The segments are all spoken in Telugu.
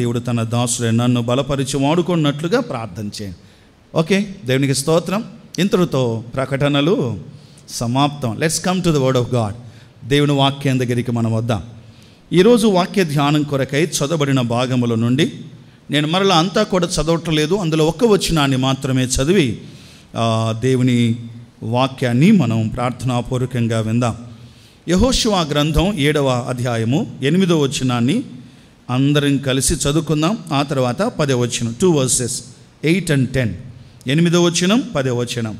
దేవుడు తన దాసుడే నన్ను బలపరిచి వాడుకున్నట్లుగా ప్రార్థన చేయండి ఓకే దేవునికి స్తోత్రం ఇంతటితో ప్రకటనలు సమాప్తం let's come to the word of God దేవుని వాక్యం దగ్గరికి మనం వద్దాం ఈరోజు వాక్య ధ్యానం కొరకై చదవబడిన భాగముల నుండి నేను మరలా అంతా కూడా చదవట్లేదు అందులో ఒక్క వచనాన్ని మాత్రమే చదివి దేవుని వాక్యాన్ని మనం ప్రార్థనాపూర్వకంగా విందాం యహోశివా గ్రంథం ఏడవ అధ్యాయము ఎనిమిదవ వచనాన్ని అందరం కలిసి చదువుకుందాం ఆ తర్వాత పదే వచ్చినం two versus eight and ten ఎనిమిదో వచ్చినం పదే వచ్చినం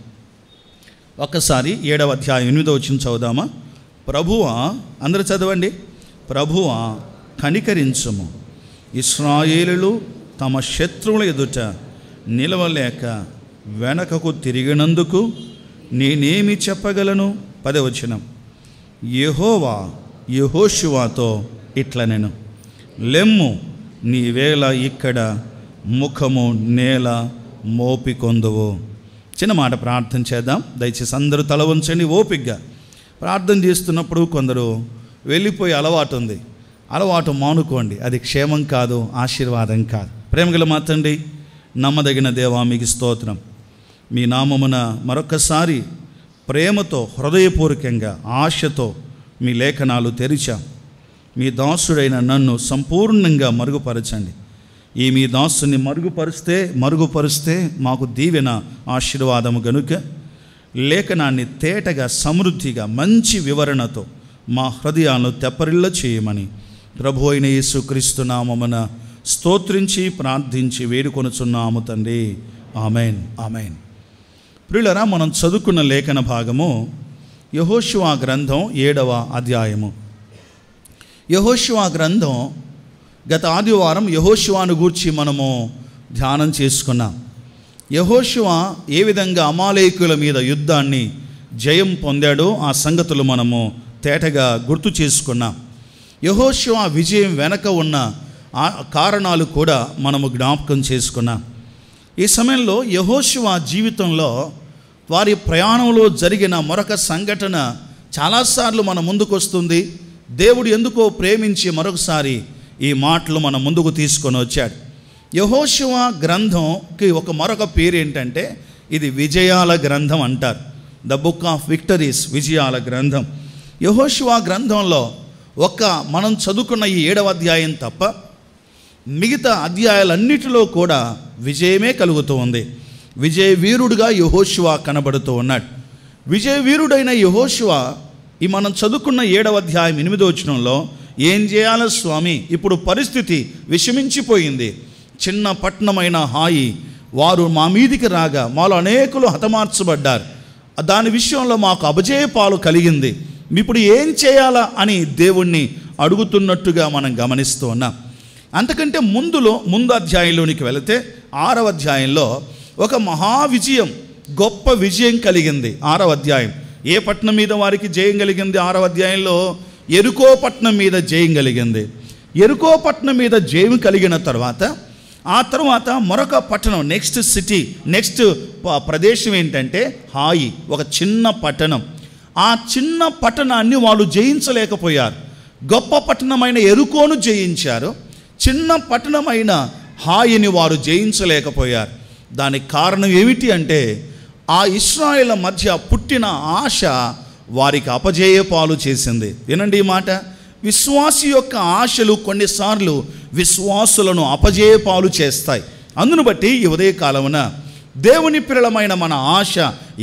ఒకసారి ఏడవ అధ్యాయం ఎనిమిదో వచ్చిన చదువుదామా ప్రభువా అందరు చదవండి ప్రభువా కనికరించము ఇస్రాయేలులు తమ శత్రువుల ఎదుట నిలవలేక వెనకకు తిరిగినందుకు నేనేమి చెప్పగలను పదవచనం యహోవా యహోశివాతో ఇట్ల నేను లెమ్ము నీవేళ ఇక్కడ ముఖము నేల మోపికొందువు చిన్న మాట ప్రార్థన చేద్దాం దయచేసి అందరూ తల ఉంచండి ఓపిగ్గా ప్రార్థన చేస్తున్నప్పుడు కొందరు వెళ్ళిపోయి అలవాటు ఉంది అలవాటు మానుకోండి అది క్షేమం కాదు ఆశీర్వాదం కాదు ప్రేమగల మాత్రండి నమ్మదగిన దేవా మీకు స్తోత్రం మీ నామమున మరొకసారి ప్రేమతో హృదయపూర్వకంగా ఆశతో మీ లేఖనాలు తెరిచాం మీ దాసుడైన నన్ను సంపూర్ణంగా మరుగుపరచండి ఈ మీ దాసుని మరుగుపరిస్తే మరుగుపరిస్తే మాకు దీవెన ఆశీర్వాదము గనుక లేఖనాన్ని తేటగా సమృద్ధిగా మంచి వివరణతో మా హృదయాలను తెప్పరిల్ల చేయమని ప్రభు అయిన యేసుక్రీస్తు నామమున స్తోత్రించి ప్రార్థించి వేడుకొనుచున్నాము తండ్రి ఆమెన్ ఆమెన్ ప్రిలరా మనం చదువుకున్న లేఖన భాగము యహోశివా గ్రంథం ఏడవ అధ్యాయము యహోశివా గ్రంథం గత ఆదివారం యహోశివాను గూర్చి మనము ధ్యానం చేసుకున్నాం యహోశివా ఏ విధంగా అమాలేకుల మీద యుద్ధాన్ని జయం పొందాడో ఆ సంగతులు మనము తేటగా గుర్తు చేసుకున్నాం యహోశివా విజయం వెనక ఉన్న కారణాలు కూడా మనము జ్ఞాపకం చేసుకున్నాం ఈ సమయంలో యహోశివా జీవితంలో వారి ప్రయాణంలో జరిగిన మరొక సంఘటన చాలాసార్లు మన ముందుకు వస్తుంది దేవుడు ఎందుకో ప్రేమించి మరొకసారి ఈ మాటలు మన ముందుకు తీసుకొని వచ్చాడు యహోశివ గ్రంథంకి ఒక మరొక పేరు ఏంటంటే ఇది విజయాల గ్రంథం అంటారు ద బుక్ ఆఫ్ విక్టరీస్ విజయాల గ్రంథం యహోశివ గ్రంథంలో ఒక్క మనం చదువుకున్న ఈ ఏడవ అధ్యాయం తప్ప మిగతా అధ్యాయాలన్నిటిలో కూడా విజయమే కలుగుతూ ఉంది విజయ యహోశివ కనబడుతూ ఉన్నాడు విజయవీరుడైన యహోశివ ఈ మనం చదువుకున్న ఏడవ అధ్యాయం ఎనిమిదో వచ్చినంలో ఏం చేయాలి స్వామి ఇప్పుడు పరిస్థితి విషమించిపోయింది చిన్న పట్టణమైన హాయి వారు మా మీదికి రాగా మాలో అనేకులు హతమార్చబడ్డారు దాని విషయంలో మాకు అభజయపాలు కలిగింది ఇప్పుడు ఏం చేయాలా అని దేవుణ్ణి అడుగుతున్నట్టుగా మనం గమనిస్తూ అంతకంటే ముందులో ముందు అధ్యాయంలోనికి వెళితే ఆరవ అధ్యాయంలో ఒక మహా విజయం గొప్ప విజయం కలిగింది ఆరవ అధ్యాయం ఏ పట్టణం మీద వారికి జయం కలిగింది ఆరవ అధ్యాయంలో ఎరుకో పట్నం మీద జయం కలిగింది ఎరుకో పట్నం మీద జయం కలిగిన తర్వాత ఆ తర్వాత మరొక పట్టణం నెక్స్ట్ సిటీ నెక్స్ట్ ప్రదేశం ఏంటంటే హాయి ఒక చిన్న పట్టణం ఆ చిన్న పట్టణాన్ని వాళ్ళు జయించలేకపోయారు గొప్ప పట్టణమైన ఎరుకోను జయించారు చిన్న పట్టణమైన హాయిని వారు జయించలేకపోయారు దానికి కారణం ఏమిటి అంటే ఆ ఇస్రాయిల్ మధ్య పుట్టిన ఆశ వారికి పాలు చేసింది వినండి ఈ మాట విశ్వాసి యొక్క ఆశలు కొన్నిసార్లు విశ్వాసులను పాలు చేస్తాయి అందును బట్టి ఈ ఉదయకాలమున దేవుని పిరళమైన మన ఆశ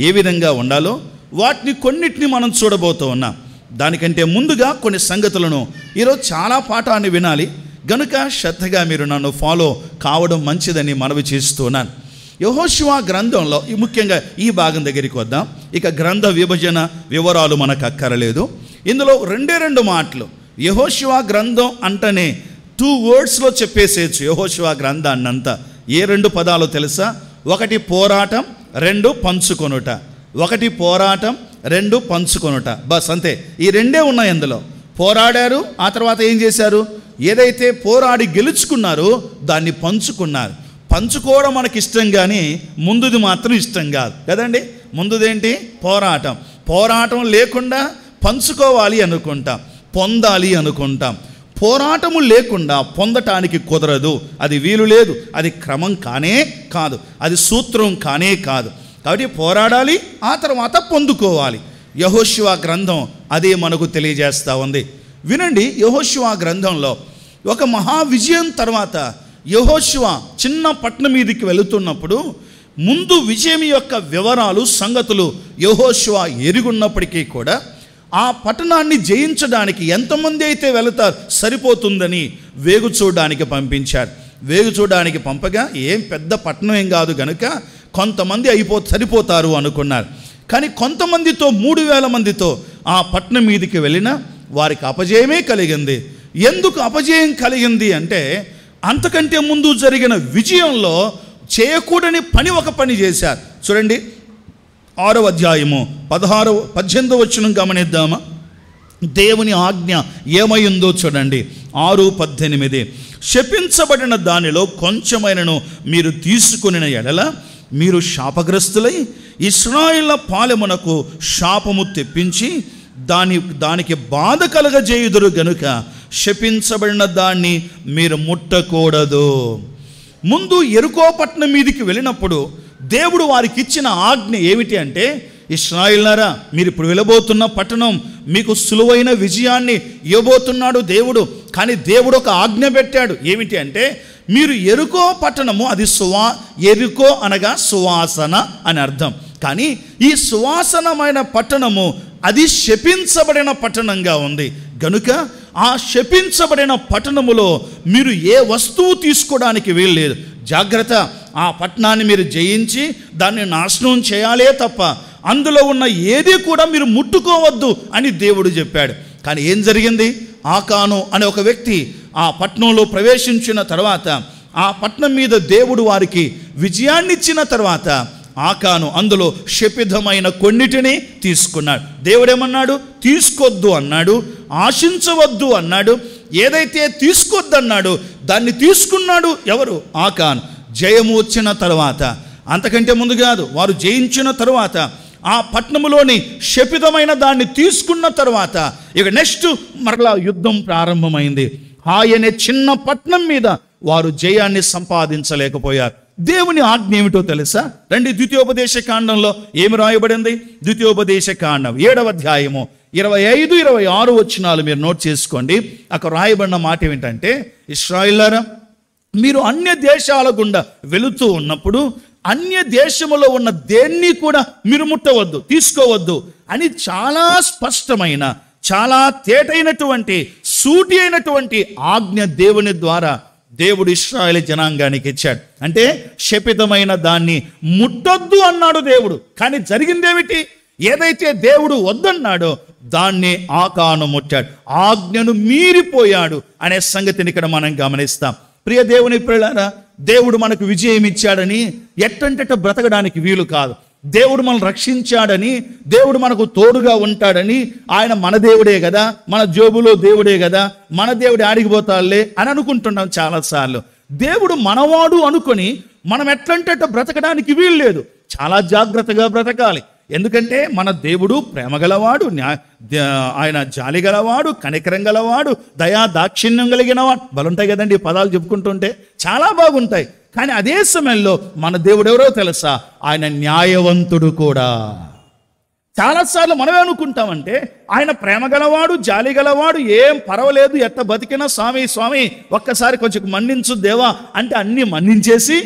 ఏ విధంగా ఉండాలో వాటిని కొన్నిటిని మనం చూడబోతూ ఉన్నాం దానికంటే ముందుగా కొన్ని సంగతులను ఈరోజు చాలా పాఠాన్ని వినాలి గనుక శ్రద్ధగా మీరు నన్ను ఫాలో కావడం మంచిదని మనవి చేస్తున్నాను యహోశివా గ్రంథంలో ఈ ముఖ్యంగా ఈ భాగం దగ్గరికి వద్దాం ఇక గ్రంథ విభజన వివరాలు మనకు అక్కరలేదు ఇందులో రెండే రెండు మాటలు యహోశివ గ్రంథం అంటనే టూ వర్డ్స్లో చెప్పేసేయచ్చు యహోశివ గ్రంథాన్ని అంతా ఏ రెండు పదాలు తెలుసా ఒకటి పోరాటం రెండు పంచుకొనుట ఒకటి పోరాటం రెండు పంచుకొనుట బస్ అంతే ఈ రెండే ఉన్నాయి అందులో పోరాడారు ఆ తర్వాత ఏం చేశారు ఏదైతే పోరాడి గెలుచుకున్నారో దాన్ని పంచుకున్నారు పంచుకోవడం మనకి ఇష్టం కానీ ముందుది మాత్రం ఇష్టం కాదు కదండి ముందుదేంటి పోరాటం పోరాటం లేకుండా పంచుకోవాలి అనుకుంటాం పొందాలి అనుకుంటాం పోరాటము లేకుండా పొందటానికి కుదరదు అది వీలు లేదు అది క్రమం కానే కాదు అది సూత్రం కానే కాదు కాబట్టి పోరాడాలి ఆ తర్వాత పొందుకోవాలి యహోశివ గ్రంథం అదే మనకు తెలియజేస్తూ ఉంది వినండి యహోశివ గ్రంథంలో ఒక మహా విజయం తర్వాత యహోశివ చిన్న పట్టణం మీదకి వెళుతున్నప్పుడు ముందు విజయం యొక్క వివరాలు సంగతులు యహోశివ ఎరుగున్నప్పటికీ కూడా ఆ పట్టణాన్ని జయించడానికి ఎంతమంది అయితే వెళతారు సరిపోతుందని వేగు చూడడానికి పంపించారు వేగు చూడడానికి పంపగా ఏం పెద్ద పట్టణం ఏం కాదు గనుక కొంతమంది అయిపో సరిపోతారు అనుకున్నారు కానీ కొంతమందితో మూడు వేల మందితో ఆ పట్టణం మీదకి వెళ్ళిన వారికి అపజయమే కలిగింది ఎందుకు అపజయం కలిగింది అంటే అంతకంటే ముందు జరిగిన విజయంలో చేయకూడని పని ఒక పని చేశారు చూడండి ఆరో అధ్యాయము పదహారు పద్దెనిమిదో వచ్చినం గమనిద్దామా దేవుని ఆజ్ఞ ఏమైందో చూడండి ఆరు పద్దెనిమిది శపించబడిన దానిలో కొంచెమైనను మీరు తీసుకుని ఎడల మీరు శాపగ్రస్తులై ఇస్రాయిల పాలెమునకు శాపము తెప్పించి దాని దానికి బాధ కలగజేయుదురు గనుక శపించబడిన దాన్ని మీరు ముట్టకూడదు ముందు ఎరుకోపట్నం మీదికి వెళ్ళినప్పుడు దేవుడు వారికి ఇచ్చిన ఆజ్ఞ ఏమిటి అంటే ఇస్రాయిల్నారా మీరు ఇప్పుడు వెళ్ళబోతున్న పట్టణం మీకు సులువైన విజయాన్ని ఇవ్వబోతున్నాడు దేవుడు కానీ దేవుడు ఒక ఆజ్ఞ పెట్టాడు ఏమిటి అంటే మీరు ఎరుకో పట్టణము అది సువా ఎరుకో అనగా సువాసన అని అర్థం కానీ ఈ సువాసనమైన పట్టణము అది శపించబడిన పట్టణంగా ఉంది గనుక ఆ శపించబడిన పట్టణములో మీరు ఏ వస్తువు తీసుకోవడానికి వీల్లేదు జాగ్రత్త ఆ పట్టణాన్ని మీరు జయించి దాన్ని నాశనం చేయాలే తప్ప అందులో ఉన్న ఏది కూడా మీరు ముట్టుకోవద్దు అని దేవుడు చెప్పాడు కానీ ఏం జరిగింది ఆకాను అనే ఒక వ్యక్తి ఆ పట్టణంలో ప్రవేశించిన తర్వాత ఆ పట్టణం మీద దేవుడు వారికి విజయాన్నిచ్చిన తర్వాత ఆకాను అందులో శపిధమైన కొన్నిటిని తీసుకున్నాడు దేవుడేమన్నాడు తీసుకోద్దు అన్నాడు ఆశించవద్దు అన్నాడు ఏదైతే తీసుకోవద్దన్నాడు దాన్ని తీసుకున్నాడు ఎవరు ఆకాన్ జయము వచ్చిన తర్వాత అంతకంటే ముందు కాదు వారు జయించిన తర్వాత ఆ పట్నములోని శపితమైన దాన్ని తీసుకున్న తర్వాత ఇక నెక్స్ట్ మరలా యుద్ధం ప్రారంభమైంది ఆయనే చిన్న పట్నం మీద వారు జయాన్ని సంపాదించలేకపోయారు దేవుని ఆజ్ఞ ఏమిటో తెలుసా రండి ద్వితీయోపదేశ కాండంలో ఏమి రాయబడింది ద్వితీయోపదేశ కాండం ఏడవ అధ్యాయము ఇరవై ఐదు ఇరవై ఆరు వచ్చినాలు మీరు నోట్ చేసుకోండి అక్కడ రాయబడిన మాట ఏమిటంటే ఇస్రాయిలరా మీరు అన్య దేశాల గుండా వెళుతూ ఉన్నప్పుడు అన్య దేశములో ఉన్న దేన్ని కూడా మీరు ముట్టవద్దు తీసుకోవద్దు అని చాలా స్పష్టమైన చాలా తేటైనటువంటి సూటి అయినటువంటి ఆజ్ఞ దేవుని ద్వారా దేవుడు ఇస్రాయల్ జనాంగానికి ఇచ్చాడు అంటే శపితమైన దాన్ని ముట్టొద్దు అన్నాడు దేవుడు కానీ జరిగిందేమిటి ఏదైతే దేవుడు వద్దన్నాడో దాన్నే ఆకాను ముట్టాడు ఆజ్ఞను మీరిపోయాడు అనే సంగతిని ఇక్కడ మనం గమనిస్తాం ప్రియ దేవుని పిల్లలారా దేవుడు మనకు విజయం ఇచ్చాడని ఎట్టంటే బ్రతకడానికి వీలు కాదు దేవుడు మనల్ని రక్షించాడని దేవుడు మనకు తోడుగా ఉంటాడని ఆయన మన దేవుడే కదా మన జోబులో దేవుడే కదా మన దేవుడు ఆడిగిపోతాలే అని అనుకుంటున్నాం చాలాసార్లు దేవుడు మనవాడు అనుకొని మనం ఎట్లంటే బ్రతకడానికి వీలు లేదు చాలా జాగ్రత్తగా బ్రతకాలి ఎందుకంటే మన దేవుడు ప్రేమగలవాడు ఆయన జాలి గలవాడు కనికరం గలవాడు దయా దాక్షిణ్యం కలిగినవాడు బలుంటాయి కదండి పదాలు చెప్పుకుంటుంటే చాలా బాగుంటాయి కానీ అదే సమయంలో మన దేవుడు ఎవరో తెలుసా ఆయన న్యాయవంతుడు కూడా చాలాసార్లు మనం అనుకుంటామంటే ఆయన ప్రేమగలవాడు జాలి గలవాడు ఏం పర్వాలేదు ఎట్ట బతికినా స్వామి స్వామి ఒక్కసారి కొంచెం మన్నించు దేవా అంటే అన్ని మన్నించేసి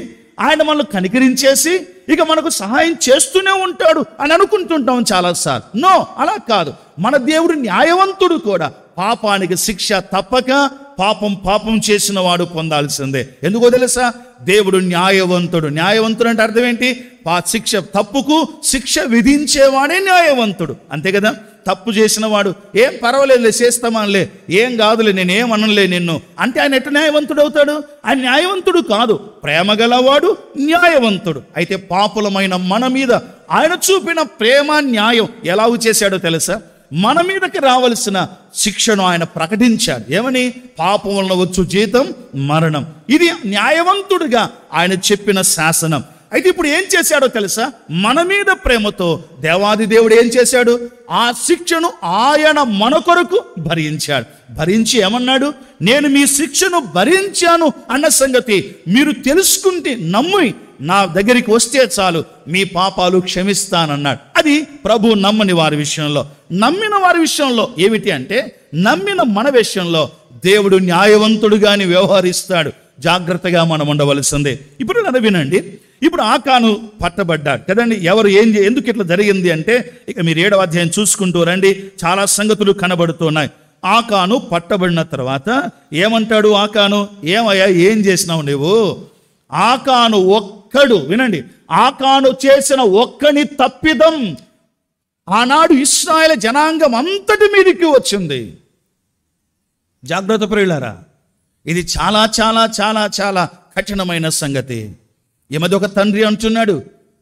ఆయన మనల్ని కనికరించేసి ఇక మనకు సహాయం చేస్తూనే ఉంటాడు అని అనుకుంటుంటాం చాలాసార్లు నో అలా కాదు మన దేవుడు న్యాయవంతుడు కూడా పాపానికి శిక్ష తప్పక పాపం పాపం చేసిన వాడు పొందాల్సిందే ఎందుకో తెలుసా దేవుడు న్యాయవంతుడు న్యాయవంతుడు అంటే అర్థం ఏంటి పా శిక్ష తప్పుకు శిక్ష విధించేవాడే న్యాయవంతుడు అంతే కదా తప్పు చేసిన వాడు ఏం పర్వాలేదులే చేస్తామానులే ఏం కాదులే నేనేం అనలే నిన్ను అంటే ఆయన ఎట్ట న్యాయవంతుడు అవుతాడు ఆయన న్యాయవంతుడు కాదు ప్రేమ గలవాడు న్యాయవంతుడు అయితే పాపులమైన మన మీద ఆయన చూపిన ప్రేమ న్యాయం ఎలా చేశాడో తెలుసా మన మీదకి రావలసిన శిక్షను ఆయన ప్రకటించాడు ఏమని పాపం వలన వచ్చు జీతం మరణం ఇది న్యాయవంతుడిగా ఆయన చెప్పిన శాసనం అయితే ఇప్పుడు ఏం చేశాడో తెలుసా మన మీద ప్రేమతో దేవాది దేవుడు ఏం చేశాడు ఆ శిక్షను ఆయన మన కొరకు భరించాడు భరించి ఏమన్నాడు నేను మీ శిక్షను భరించాను అన్న సంగతి మీరు తెలుసుకుంటే నమ్మి నా దగ్గరికి వస్తే చాలు మీ పాపాలు క్షమిస్తానన్నాడు అది ప్రభు నమ్మని వారి విషయంలో నమ్మిన వారి విషయంలో ఏమిటి అంటే నమ్మిన మన విషయంలో దేవుడు న్యాయవంతుడుగాని వ్యవహరిస్తాడు జాగ్రత్తగా మనం ఉండవలసిందే ఇప్పుడు వినండి ఇప్పుడు ఆకాను పట్టబడ్డాడు కదండి ఎవరు ఏం ఎందుకు ఇట్లా జరిగింది అంటే ఇక మీరు ఏడవ అధ్యాయం చూసుకుంటూ రండి చాలా సంగతులు కనబడుతున్నాయి ఆకాను పట్టబడిన తర్వాత ఏమంటాడు ఆకాను ఏమయ్యా ఏం చేసినావు నువ్వు ఆకాను ఒక్కడు వినండి ఆకాను చేసిన ఒక్కని తప్పిదం ఆనాడు ఇస్రాయల జనాంగం అంతటి మీదకి వచ్చింది జాగ్రత్త ప్రియులారా ఇది చాలా చాలా చాలా చాలా కఠినమైన సంగతి ఏమదొక తండ్రి అంటున్నాడు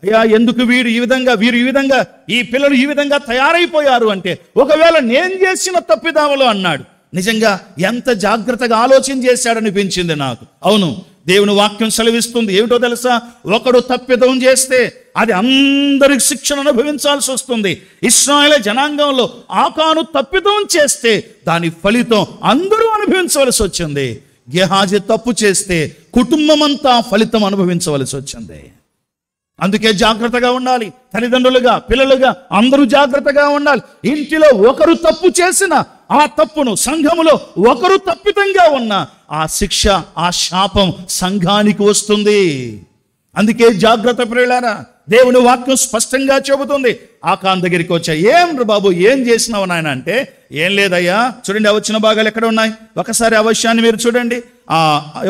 అయ్యా ఎందుకు వీరు ఈ విధంగా వీరు ఈ విధంగా ఈ పిల్లలు ఈ విధంగా తయారైపోయారు అంటే ఒకవేళ నేను చేసిన తప్పిదామలు అన్నాడు నిజంగా ఎంత జాగ్రత్తగా ఆలోచన చేశాడనిపించింది నాకు అవును దేవుని వాక్యం సెలవిస్తుంది ఏమిటో తెలుసా ఒకడు తప్పిదం చేస్తే అది అందరికి శిక్షణ అనుభవించాల్సి వస్తుంది ఇస్రాయల జనాంగంలో ఆకాను తప్పిదం చేస్తే దాని ఫలితం అందరూ అనుభవించవలసి వచ్చింది గేహాజీ తప్పు చేస్తే కుటుంబం అంతా ఫలితం అనుభవించవలసి వచ్చింది అందుకే జాగ్రత్తగా ఉండాలి తల్లిదండ్రులుగా పిల్లలుగా అందరూ జాగ్రత్తగా ఉండాలి ఇంటిలో ఒకరు తప్పు చేసిన ఆ తప్పును సంఘములో ఒకరు తప్పితంగా ఉన్న ఆ శిక్ష ఆ శాపం సంఘానికి వస్తుంది అందుకే జాగ్రత్త ప్రియులారా దేవుని వాక్యం స్పష్టంగా చెబుతుంది ఆకాన్ దగ్గరికి వచ్చా ఏం బాబు ఏం చేసినావు నాయన అంటే ఏం లేదయ్యా చూడండి వచ్చిన భాగాలు ఎక్కడ ఉన్నాయి ఒకసారి అవశ్యాన్ని మీరు చూడండి ఆ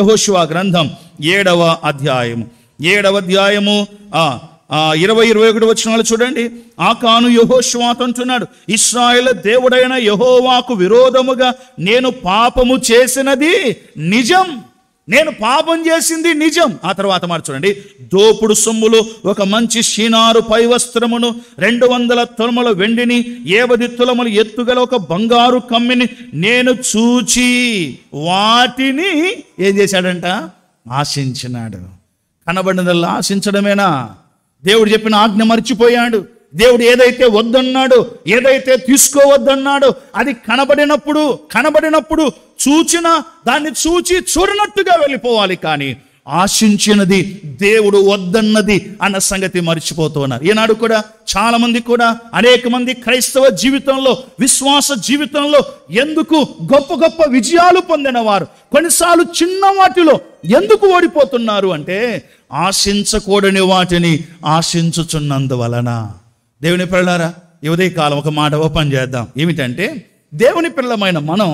యహోశివ గ్రంథం ఏడవ అధ్యాయము ఏడవ అధ్యాయము ఆ ఇరవై ఇరవై ఒకటి వచ్చిన వాళ్ళు చూడండి ఆ కాను యహోశ్వాత అంటున్నాడు ఇస్రాయల్ దేవుడైన యహోవాకు విరోధముగా నేను పాపము చేసినది నిజం నేను పాపం చేసింది నిజం ఆ తర్వాత మాట చూడండి దోపుడు సొమ్ములు ఒక మంచి షీనారు పై వస్త్రమును రెండు వందల తొలమల వెండిని ఏవది తులములు ఎత్తుగల ఒక బంగారు కమ్మిని నేను చూచి వాటిని ఏం చేశాడంట ఆశించినాడు కనబడినదల్లా ఆశించడమేనా దేవుడు చెప్పిన ఆజ్ఞ మర్చిపోయాడు దేవుడు ఏదైతే వద్దన్నాడో ఏదైతే తీసుకోవద్దన్నాడో అది కనబడినప్పుడు కనబడినప్పుడు చూచిన దాన్ని చూచి చూడనట్టుగా వెళ్ళిపోవాలి కానీ ఆశించినది దేవుడు వద్దన్నది అన్న సంగతి మర్చిపోతూ ఉన్నారు ఈనాడు కూడా చాలామంది కూడా అనేక మంది క్రైస్తవ జీవితంలో విశ్వాస జీవితంలో ఎందుకు గొప్ప గొప్ప విజయాలు పొందినవారు కొన్నిసార్లు చిన్న వాటిలో ఎందుకు ఓడిపోతున్నారు అంటే ఆశించకూడని వాటిని ఆశించుచున్నందువలన దేవుని పిల్లలారా ఉదయ కాలం ఒక మాట ఓపెన్ చేద్దాం ఏమిటంటే దేవుని పిల్లమైన మనం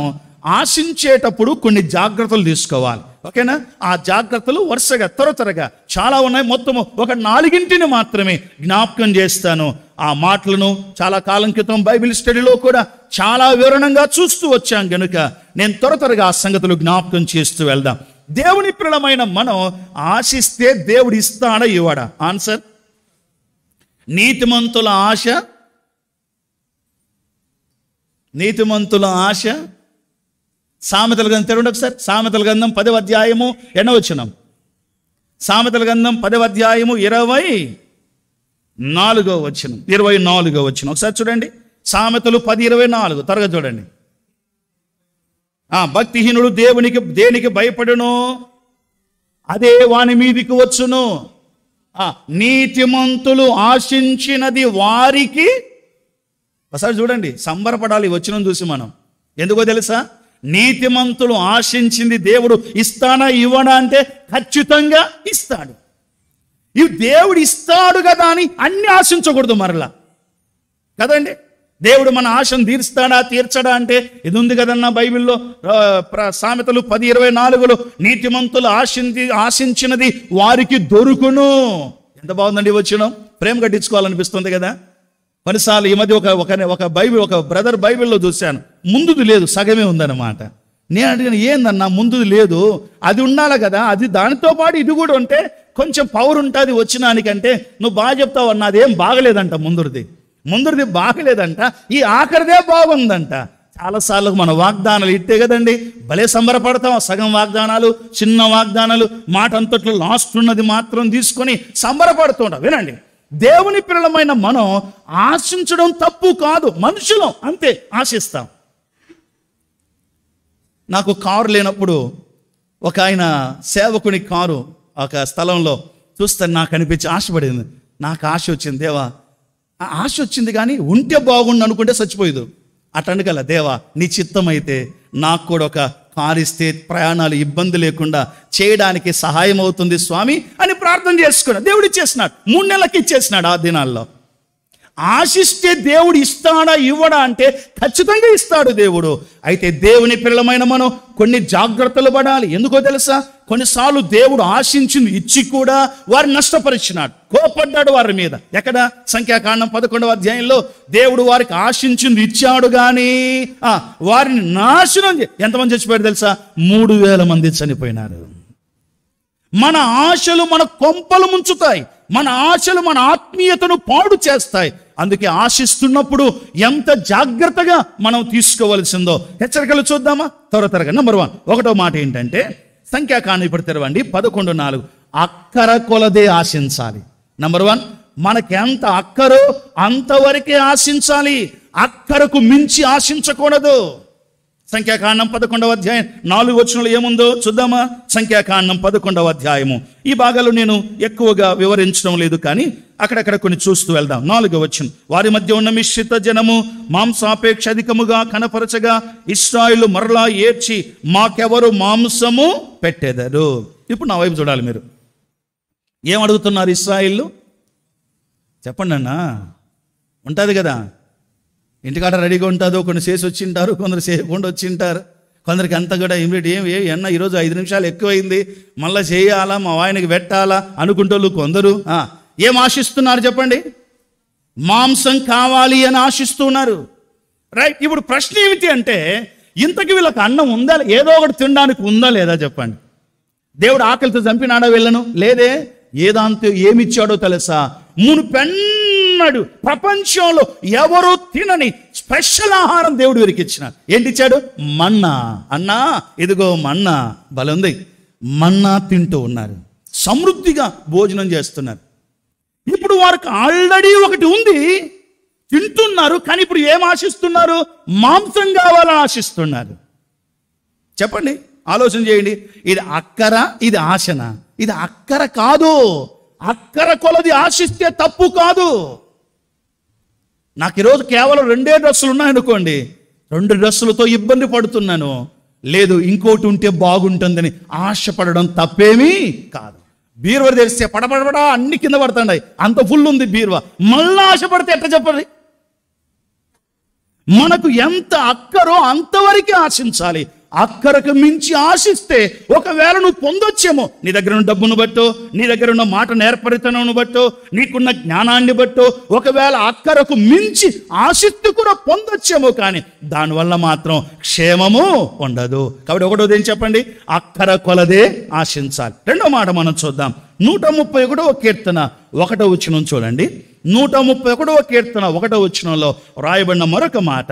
ఆశించేటప్పుడు కొన్ని జాగ్రత్తలు తీసుకోవాలి ఓకేనా ఆ జాగ్రత్తలు వరుసగా త్వర త్వరగా చాలా ఉన్నాయి మొత్తము ఒక నాలుగింటిని మాత్రమే జ్ఞాపకం చేస్తాను ఆ మాటలను చాలా కాలం క్రితం బైబిల్ స్టడీలో కూడా చాలా వివరణంగా చూస్తూ వచ్చాం కనుక నేను త్వర త్వరగా ఆ సంగతులు జ్ఞాపకం చేస్తూ వెళ్దాం దేవుని పిల్లమైన మనం ఆశిస్తే దేవుడు ఇస్తాడా ఇవ్వడా ఆన్సర్ నీతిమంతుల ఆశ నీతిమంతుల ఆశ సామెతల గంధం తెరండి ఒకసారి సామెతల గంధం పదవ అధ్యాయము ఎన్నవచ్చునం సామెతల గంధం పదవ అధ్యాయము ఇరవై నాలుగో వచ్చిన ఇరవై నాలుగో వచ్చిన ఒకసారి చూడండి సామెతలు పది ఇరవై నాలుగు త్వరగా చూడండి భక్తిహీనుడు దేవునికి దేనికి భయపడును అదే వాని మీదికి వచ్చును నీతిమంతులు ఆశించినది వారికి ఒకసారి చూడండి సంబరపడాలి వచ్చిన చూసి మనం ఎందుకో తెలుసా నీతిమంతులు ఆశించింది దేవుడు ఇస్తానా ఇవ్వనా అంటే ఖచ్చితంగా ఇస్తాడు ఇవి దేవుడు ఇస్తాడు కదా అని అన్ని ఆశించకూడదు మరలా కదండి దేవుడు మన ఆశను తీరుస్తాడా తీర్చడా అంటే ఇది ఉంది కదన్న బైబిల్లో సామెతలు పది ఇరవై నాలుగులో నీతిమంతులు ఆశించి ఆశించినది వారికి దొరుకును ఎంత బాగుందండి వచ్చిన ప్రేమ కట్టించుకోవాలనిపిస్తుంది కదా కొన్నిసార్లు ఈ మధ్య ఒక ఒక బైబిల్ ఒక బ్రదర్ బైబిల్లో చూశాను ముందుది లేదు సగమే ఉందన్నమాట నేను అడిగిన ఏందన్నా ముందుది లేదు అది ఉండాలి కదా అది దానితో పాటు ఇది కూడా ఉంటే కొంచెం పవర్ ఉంటుంది వచ్చినానికంటే నువ్వు బాగా చెప్తావు అన్న అదేం బాగలేదంట ముందుది ముందరిది బాగలేదంట ఈ ఆఖరిదే బాగుందంట చాలాసార్లు మన వాగ్దానాలు ఇట్టే కదండి భలే సంబరపడతాం సగం వాగ్దానాలు చిన్న వాగ్దానాలు మాట అంతట్లో లాస్ట్ ఉన్నది మాత్రం తీసుకొని సంబరపడుతుంటాం వినండి దేవుని పిల్లలమైన మనం ఆశించడం తప్పు కాదు మనుషులం అంతే ఆశిస్తాం నాకు కారు లేనప్పుడు ఒక ఆయన సేవకుని కారు ఒక స్థలంలో చూస్తే నాకు అనిపించి ఆశపడింది నాకు ఆశ వచ్చింది దేవా ఆశ వచ్చింది కానీ ఉంటే బాగుండు అనుకుంటే చచ్చిపోయేదు అటండి కల దేవా నీ చిత్తం అయితే నాకు కూడా ఒక కారిస్తే ప్రయాణాలు ఇబ్బంది లేకుండా చేయడానికి సహాయం అవుతుంది స్వామి అని ప్రార్థన చేసుకున్నాడు దేవుడు ఇచ్చేసినాడు మూడు నెలలకి ఇచ్చేసినాడు ఆ దినాల్లో ఆశిస్తే దేవుడు ఇస్తాడా ఇవ్వడా అంటే ఖచ్చితంగా ఇస్తాడు దేవుడు అయితే దేవుని పిల్లమైన మనం కొన్ని జాగ్రత్తలు పడాలి ఎందుకో తెలుసా కొన్నిసార్లు దేవుడు ఆశించింది ఇచ్చి కూడా వారు నష్టపరిచినాడు కోపడ్డాడు వారి మీద ఎక్కడ సంఖ్యాకాండం పదకొండవ అధ్యాయంలో దేవుడు వారికి ఆశించింది ఇచ్చాడు కానీ వారిని నాశనం ఎంతమంది చచ్చిపోయారు తెలుసా మూడు వేల మంది చనిపోయినారు మన ఆశలు మన కొంపలు ముంచుతాయి మన ఆశలు మన ఆత్మీయతను పాడు చేస్తాయి అందుకే ఆశిస్తున్నప్పుడు ఎంత జాగ్రత్తగా మనం తీసుకోవలసిందో హెచ్చరికలు చూద్దామా త్వర త్వరగా నెంబర్ వన్ ఒకటో మాట ఏంటంటే సంఖ్యాకాండం ఇప్పుడు తెరవండి పదకొండు నాలుగు అక్కర కొలదే ఆశించాలి నెంబర్ వన్ మనకెంత అక్కరో అంతవరకే ఆశించాలి అక్కరకు మించి ఆశించకూడదు సంఖ్యాకాండం పదకొండవ అధ్యాయం నాలుగు వచనంలో ఏముందో చూద్దామా సంఖ్యాకాండం పదకొండవ అధ్యాయము ఈ భాగాలు నేను ఎక్కువగా వివరించడం లేదు కానీ అక్కడక్కడ కొన్ని చూస్తూ వెళ్దాం నాలుగవ వచనం వారి మధ్య ఉన్న మిశ్రిత జనము మాంసాపేక్ష అధికముగా కనపరచగా ఇస్రాయిలు మరలా ఏడ్చి మాకెవరు మాంసము పెట్టెదరు ఇప్పుడు నా వైపు చూడాలి మీరు ఏం అడుగుతున్నారు ఇస్రాయిల్లు చెప్పండి అన్నా ఉంటుంది కదా ఇంటికాడ రెడీగా ఉంటుందో కొన్ని చేసి వచ్చింటారు కొందరు చేయకుండా ఉంటారు కొందరికి అంత కూడా ఇమీడియట్ ఏం ఏ అన్న ఈరోజు ఐదు నిమిషాలు ఎక్కువైంది మళ్ళీ చేయాలా మా ఆయనకి పెట్టాలా అనుకుంటోళ్ళు కొందరు ఏం ఆశిస్తున్నారు చెప్పండి మాంసం కావాలి అని ఆశిస్తున్నారు రైట్ ఇప్పుడు ప్రశ్న ఏమిటి అంటే ఇంతకు వీళ్ళకి అన్నం ఉందా ఏదో ఒకటి తినడానికి ఉందా లేదా చెప్పండి దేవుడు ఆకలితో చంపినాడా వీళ్ళను లేదే ఏ దాంతో ఏమిచ్చాడో తెలుసా మునుపెన్నడు ప్రపంచంలో ఎవరు తినని స్పెషల్ ఆహారం దేవుడు వెరికిచ్చినాడు ఏంటిచ్చాడు మన్నా అన్నా ఇదిగో మన్నా బలంది మన్నా తింటూ ఉన్నారు సమృద్ధిగా భోజనం చేస్తున్నారు ఇప్పుడు వారికి ఆల్రెడీ ఒకటి ఉంది తింటున్నారు కానీ ఇప్పుడు ఏం ఆశిస్తున్నారు మాంసం కావాలని ఆశిస్తున్నారు చెప్పండి ఆలోచన చేయండి ఇది అక్కర ఇది ఆశన ఇది అక్కర కాదు అక్కర కొలది ఆశిస్తే తప్పు కాదు నాకు ఈరోజు కేవలం రెండే డ్రెస్సులు ఉన్నాయనుకోండి రెండు డ్రెస్సులతో ఇబ్బంది పడుతున్నాను లేదు ఇంకోటి ఉంటే బాగుంటుందని ఆశపడడం తప్పేమీ కాదు బీరువ తెరిస్తే పడపడపడా అన్ని కింద పడుతున్నాయి అంత ఫుల్ ఉంది బీరువ మళ్ళా ఆశపడితే ఎట్లా చెప్పండి మనకు ఎంత అక్కరో అంతవరకే ఆశించాలి అక్కరకు మించి ఆశిస్తే ఒకవేళ నువ్వు పొందొచ్చేమో నీ దగ్గర ఉన్న డబ్బును బట్టో నీ దగ్గర ఉన్న మాట నేర్పరితనను బట్టో నీకున్న జ్ఞానాన్ని బట్టో ఒకవేళ అక్కరకు మించి ఆశిస్తూ కూడా పొందొచ్చేమో కానీ దానివల్ల మాత్రం క్షేమము ఉండదు కాబట్టి ఒకటోది ఏం చెప్పండి అక్కర కొలదే ఆశించాలి రెండో మాట మనం చూద్దాం నూట ముప్పై ఒకటో కీర్తన ఒకటో వచ్చి చూడండి నూట ముప్పై ఒకటవ కీర్తన ఒకటవ వచ్చినలో రాయబడిన మరొక మాట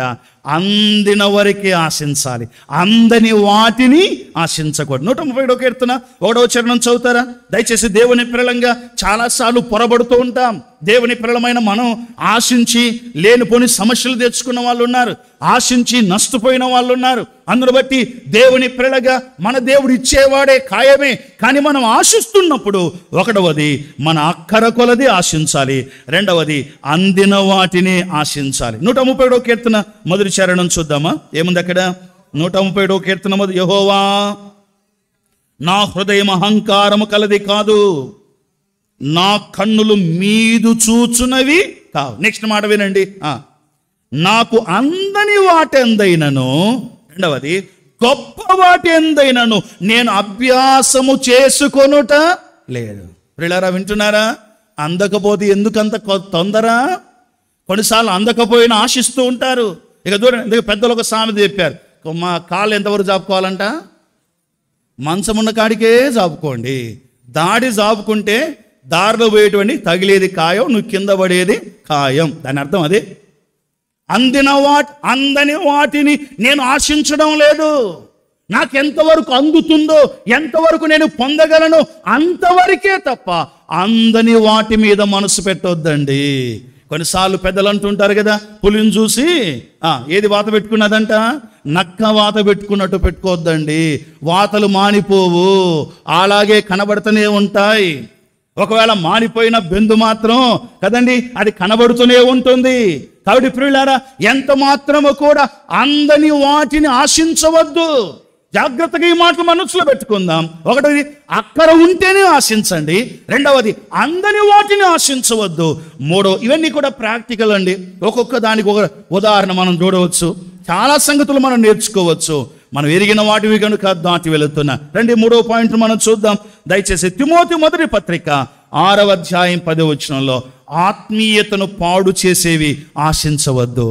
అందిన వరకే ఆశించాలి అందని వాటిని ఆశించకూడదు నూట ముప్పై ఒకటో కీర్తన ఒకటో చరణం చదువుతారా దయచేసి దేవుని పిల్లలంగా చాలాసార్లు పొరబడుతూ ఉంటాం దేవుని పిల్లలమైన మనం ఆశించి లేనిపోని సమస్యలు తెచ్చుకున్న వాళ్ళు ఉన్నారు ఆశించి నష్టపోయిన వాళ్ళు ఉన్నారు అందును బట్టి దేవుని పిల్లగా మన దేవుడు ఇచ్చేవాడే ఖాయమే కానీ మనం ఆశిస్తున్నప్పుడు ఒకటవది మన అక్కర కొలది ఆశించాలి రెండవది అందిన వాటిని ఆశించాలి నూట ముప్పై ఏడో కీర్తన మొదటి చరణం చూద్దామా ఏముంది అక్కడ నూట ముప్పై ఏడో కీర్తన మొదటి యహోవా నా హృదయం అహంకారము కలది కాదు నా కన్నులు మీదు చూచునవి కావు నెక్స్ట్ మాట వినండి నాకు అందని ఎందైనను రెండవది గొప్ప వాటి ఎందైనను నేను అభ్యాసము చేసుకొనుట లేదు ప్రిలారా వింటున్నారా అందకపోతే ఎందుకంత తొందర కొన్నిసార్లు అందకపోయినా ఆశిస్తూ ఉంటారు ఇక దూరం ఎందుకు పెద్దలు ఒక సామెత చెప్పారు మా కాళ్ళు ఎంతవరకు జాపుకోవాలంట మంచమున్న కాడికే జాపుకోండి దాడి జాపుకుంటే దారిలో పోయేటువంటి తగిలేది కాయం నువ్వు కింద పడేది ఖాయం దాని అర్థం అది అందిన వాటి అందని వాటిని నేను ఆశించడం లేదు నాకు ఎంతవరకు అందుతుందో ఎంతవరకు నేను పొందగలను అంతవరకే తప్ప అందని వాటి మీద మనసు పెట్టొద్దండి కొన్నిసార్లు పెద్దలు అంటుంటారు కదా పులిని చూసి ఏది వాత పెట్టుకున్నదంట నక్క వాత పెట్టుకున్నట్టు పెట్టుకోవద్దండి వాతలు మానిపోవు అలాగే కనబడుతూనే ఉంటాయి ఒకవేళ మానిపోయిన బెందు మాత్రం కదండి అది కనబడుతూనే ఉంటుంది కాబట్టి ప్రియులారా ఎంత మాత్రము కూడా అందని వాటిని ఆశించవద్దు జాగ్రత్తగా ఈ మాటలు మనసులో పెట్టుకుందాం ఒకటి అక్కడ ఉంటేనే ఆశించండి రెండవది అందని వాటిని ఆశించవద్దు మూడో ఇవన్నీ కూడా ప్రాక్టికల్ అండి ఒక్కొక్క దానికి ఒక ఉదాహరణ మనం చూడవచ్చు చాలా సంగతులు మనం నేర్చుకోవచ్చు మనం ఎరిగిన వాటివి కనుక దాటి వెళుతున్నా రండి మూడో పాయింట్ మనం చూద్దాం దయచేసి తిమోతి మొదటి పత్రిక ఆరవ అధ్యాయం పదవచనంలో ఆత్మీయతను పాడు చేసేవి ఆశించవద్దు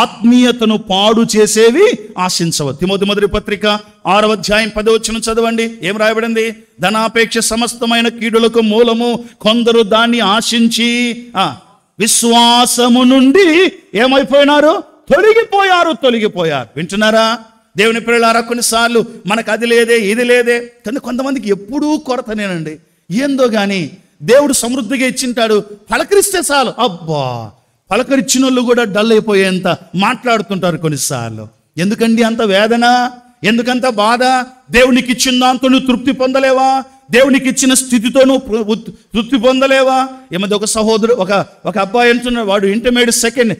ఆత్మీయతను పాడు చేసేవి ఆశించవ తిమోతి మొదటి పత్రిక ఆరవ అధ్యాయం పదవచ్చును చదవండి ఏం రాయబడింది ధనాపేక్ష సమస్తమైన కీడులకు మూలము కొందరు దాన్ని ఆశించి విశ్వాసము నుండి ఏమైపోయినారు తొలగిపోయారు తొలగిపోయారు వింటున్నారా దేవుని పిల్లలారా కొన్నిసార్లు మనకు అది లేదే ఇది లేదే కానీ కొంతమందికి ఎప్పుడూ కొరతనేనండి ఏందో కానీ దేవుడు సమృద్ధిగా ఇచ్చింటాడు పలకరిస్తే చాలు అబ్బా పలకరిచ్చిన కూడా డల్ అయిపోయేంత మాట్లాడుతుంటారు కొన్నిసార్లు ఎందుకండి అంత వేదన ఎందుకంత బాధ దేవునికి ఇచ్చిన దాంతో నువ్వు తృప్తి పొందలేవా దేవునికి ఇచ్చిన స్థితితో నువ్వు తృప్తి పొందలేవా ఏమది ఒక సహోదరు ఒక ఒక అబ్బాయి అంటున్నాడు వాడు intermediate second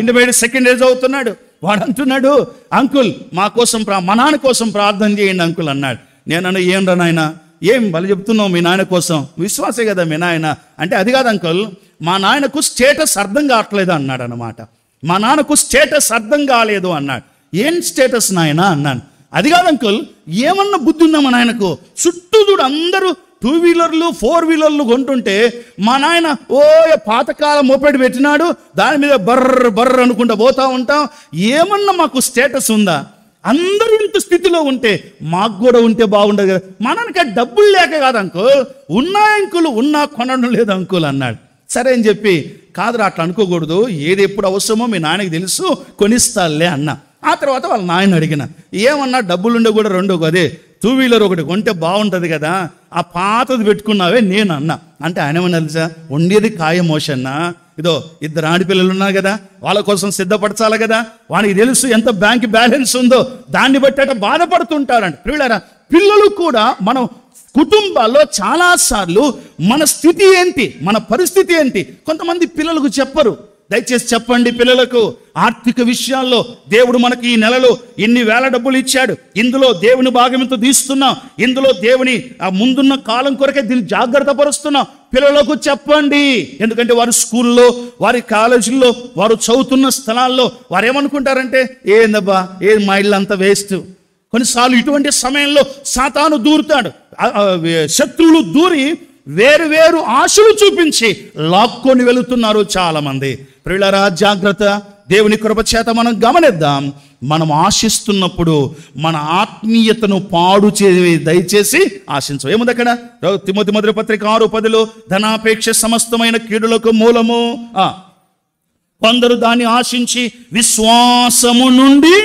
intermediate second age అవుతున్నాడు వాడు అంటున్నాడు అంకుల్ మా కోసం ప్రా మా నాన్న కోసం ప్రార్థన చేయండి అంకుల్ అన్నాడు అన్న ఏం రా నాయనా ఏం వాళ్ళు చెప్తున్నావు మీ నాయన కోసం విశ్వాసే కదా మీ నాయన అంటే అది కాదు అంకుల్ మా నాయనకు స్టేటస్ అర్థం కావట్లేదు అన్నాడు అనమాట మా నాన్నకు స్టేటస్ అర్థం కాలేదు అన్నాడు ఏం స్టేటస్ నాయన అన్నాను అది కాదు అంకుల్ ఏమన్నా బుద్ధి ఉందా మా నాయనకు చుట్టూ చూడు అందరూ టూ వీలర్లు ఫోర్ వీలర్లు కొంటుంటే మా నాయన ఓ పాతకాల మోపెడ్ పెట్టినాడు దాని మీద బర్ర బర్ర అనుకుంటా పోతా ఉంటాం ఏమన్నా మాకు స్టేటస్ ఉందా అందరూ ఇంత స్థితిలో ఉంటే మాకు కూడా ఉంటే బాగుండదు కదా మనకి డబ్బులు లేక కాదు అంకుల్ ఉన్నా అంకులు ఉన్నా కొనడం లేదు అంకుల్ అన్నాడు సరే అని చెప్పి కాదురా అట్లా అనుకోకూడదు ఏది ఎప్పుడు అవసరమో మీ నాన్నకి తెలుసు కొనిస్తాలే అన్న ఆ తర్వాత వాళ్ళ నాయన అడిగిన ఏమన్నా ఉండే కూడా రెండో అదే టూ వీలర్ ఒకటి కొంటే బాగుంటుంది కదా ఆ పాతది పెట్టుకున్నావే నేను అన్న అంటే ఆయన ఏమన్నా తెలుసా ఉండేది కాయమోషన్నా ఇదో ఇద్దరు ఆడిపిల్లలు ఉన్నారు కదా వాళ్ళ కోసం సిద్ధపరచాలి కదా వానికి తెలుసు ఎంత బ్యాంక్ బ్యాలెన్స్ ఉందో దాన్ని బట్టి అట బాధపడుతుంటారండి పిల్లరా పిల్లలు కూడా మనం కుటుంబాల్లో చాలాసార్లు మన స్థితి ఏంటి మన పరిస్థితి ఏంటి కొంతమంది పిల్లలకు చెప్పరు దయచేసి చెప్పండి పిల్లలకు ఆర్థిక విషయాల్లో దేవుడు మనకి ఈ నెలలో ఇన్ని వేల డబ్బులు ఇచ్చాడు ఇందులో దేవుని భాగ్యంతో తీస్తున్నాం ఇందులో దేవుని ముందున్న కాలం కొరకే దీన్ని జాగ్రత్త పరుస్తున్నాం పిల్లలకు చెప్పండి ఎందుకంటే వారు స్కూల్లో వారి కాలేజీల్లో వారు చదువుతున్న స్థలాల్లో వారు ఏమనుకుంటారంటే ఏందబ్బా ఏ మా ఇల్లు అంతా వేస్ట్ కొన్నిసార్లు ఇటువంటి సమయంలో సాతాను దూరుతాడు శత్రువులు దూరి వేరు వేరు ఆశలు చూపించి లాక్కొని వెళుతున్నారు చాలామంది ప్రియులరా జాగ్రత్త దేవుని కృపచేత మనం గమనిద్దాం మనం ఆశిస్తున్నప్పుడు మన ఆత్మీయతను పాడు చే దయచేసి ఆశించం ఏముంది అక్కడ తిమ్మతి మధుర పత్రిక ఆరు పదులు ధనాపేక్ష సమస్తమైన కీడులకు మూలము కొందరు దాన్ని ఆశించి విశ్వాసము నుండి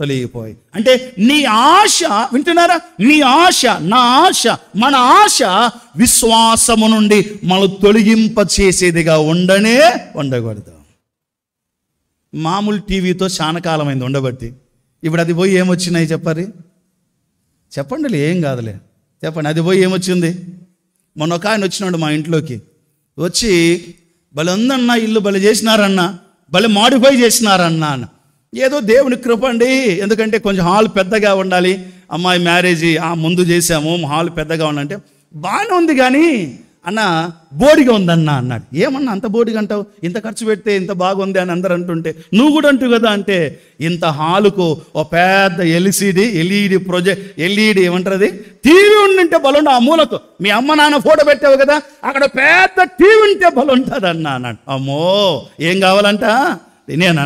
తొలగిపోయి అంటే నీ ఆశ వింటున్నారా నీ ఆశ నా ఆశ మన ఆశ విశ్వాసము నుండి మనం తొలగింప చేసేదిగా ఉండనే ఉండకూడదు మామూలు టీవీతో చానకాలమైంది ఉండబట్టి ఇప్పుడు అది పోయి ఏమొచ్చినాయి చెప్పారు చెప్పండి ఏం కాదులే చెప్పండి అది పోయి ఏమొచ్చింది మొన్న ఒక ఆయన వచ్చినాడు మా ఇంట్లోకి వచ్చి భలే ఉందన్నా ఇల్లు భలే చేసినారన్నా భలే మాడిఫై చేసినారన్నా అన్న ఏదో దేవుని కృప అండి ఎందుకంటే కొంచెం హాల్ పెద్దగా ఉండాలి అమ్మాయి మ్యారేజ్ ఆ ముందు చేసాము హాల్ పెద్దగా ఉండాలంటే బాగానే ఉంది కానీ అన్న బోడిగా ఉందన్న అన్నాడు ఏమన్నా అంత బోడిగా అంటావు ఇంత ఖర్చు పెడితే ఇంత బాగుంది అని అందరు అంటుంటే నువ్వు కూడా అంటు కదా అంటే ఇంత హాలుకు ఓ పెద్ద ఎల్సిడి ఎల్ఈడి ప్రొజెక్ట్ ఎల్ఈడి ఏమంటారు టీవీ ఉండింటే బలం ఆ మూలకు మీ అమ్మ నాన్న ఫోటో పెట్టావు కదా అక్కడ పెద్ద టీవీ ఉంటే బలుంటుంది అన్న అన్నాడు అమ్మో ఏం కావాలంట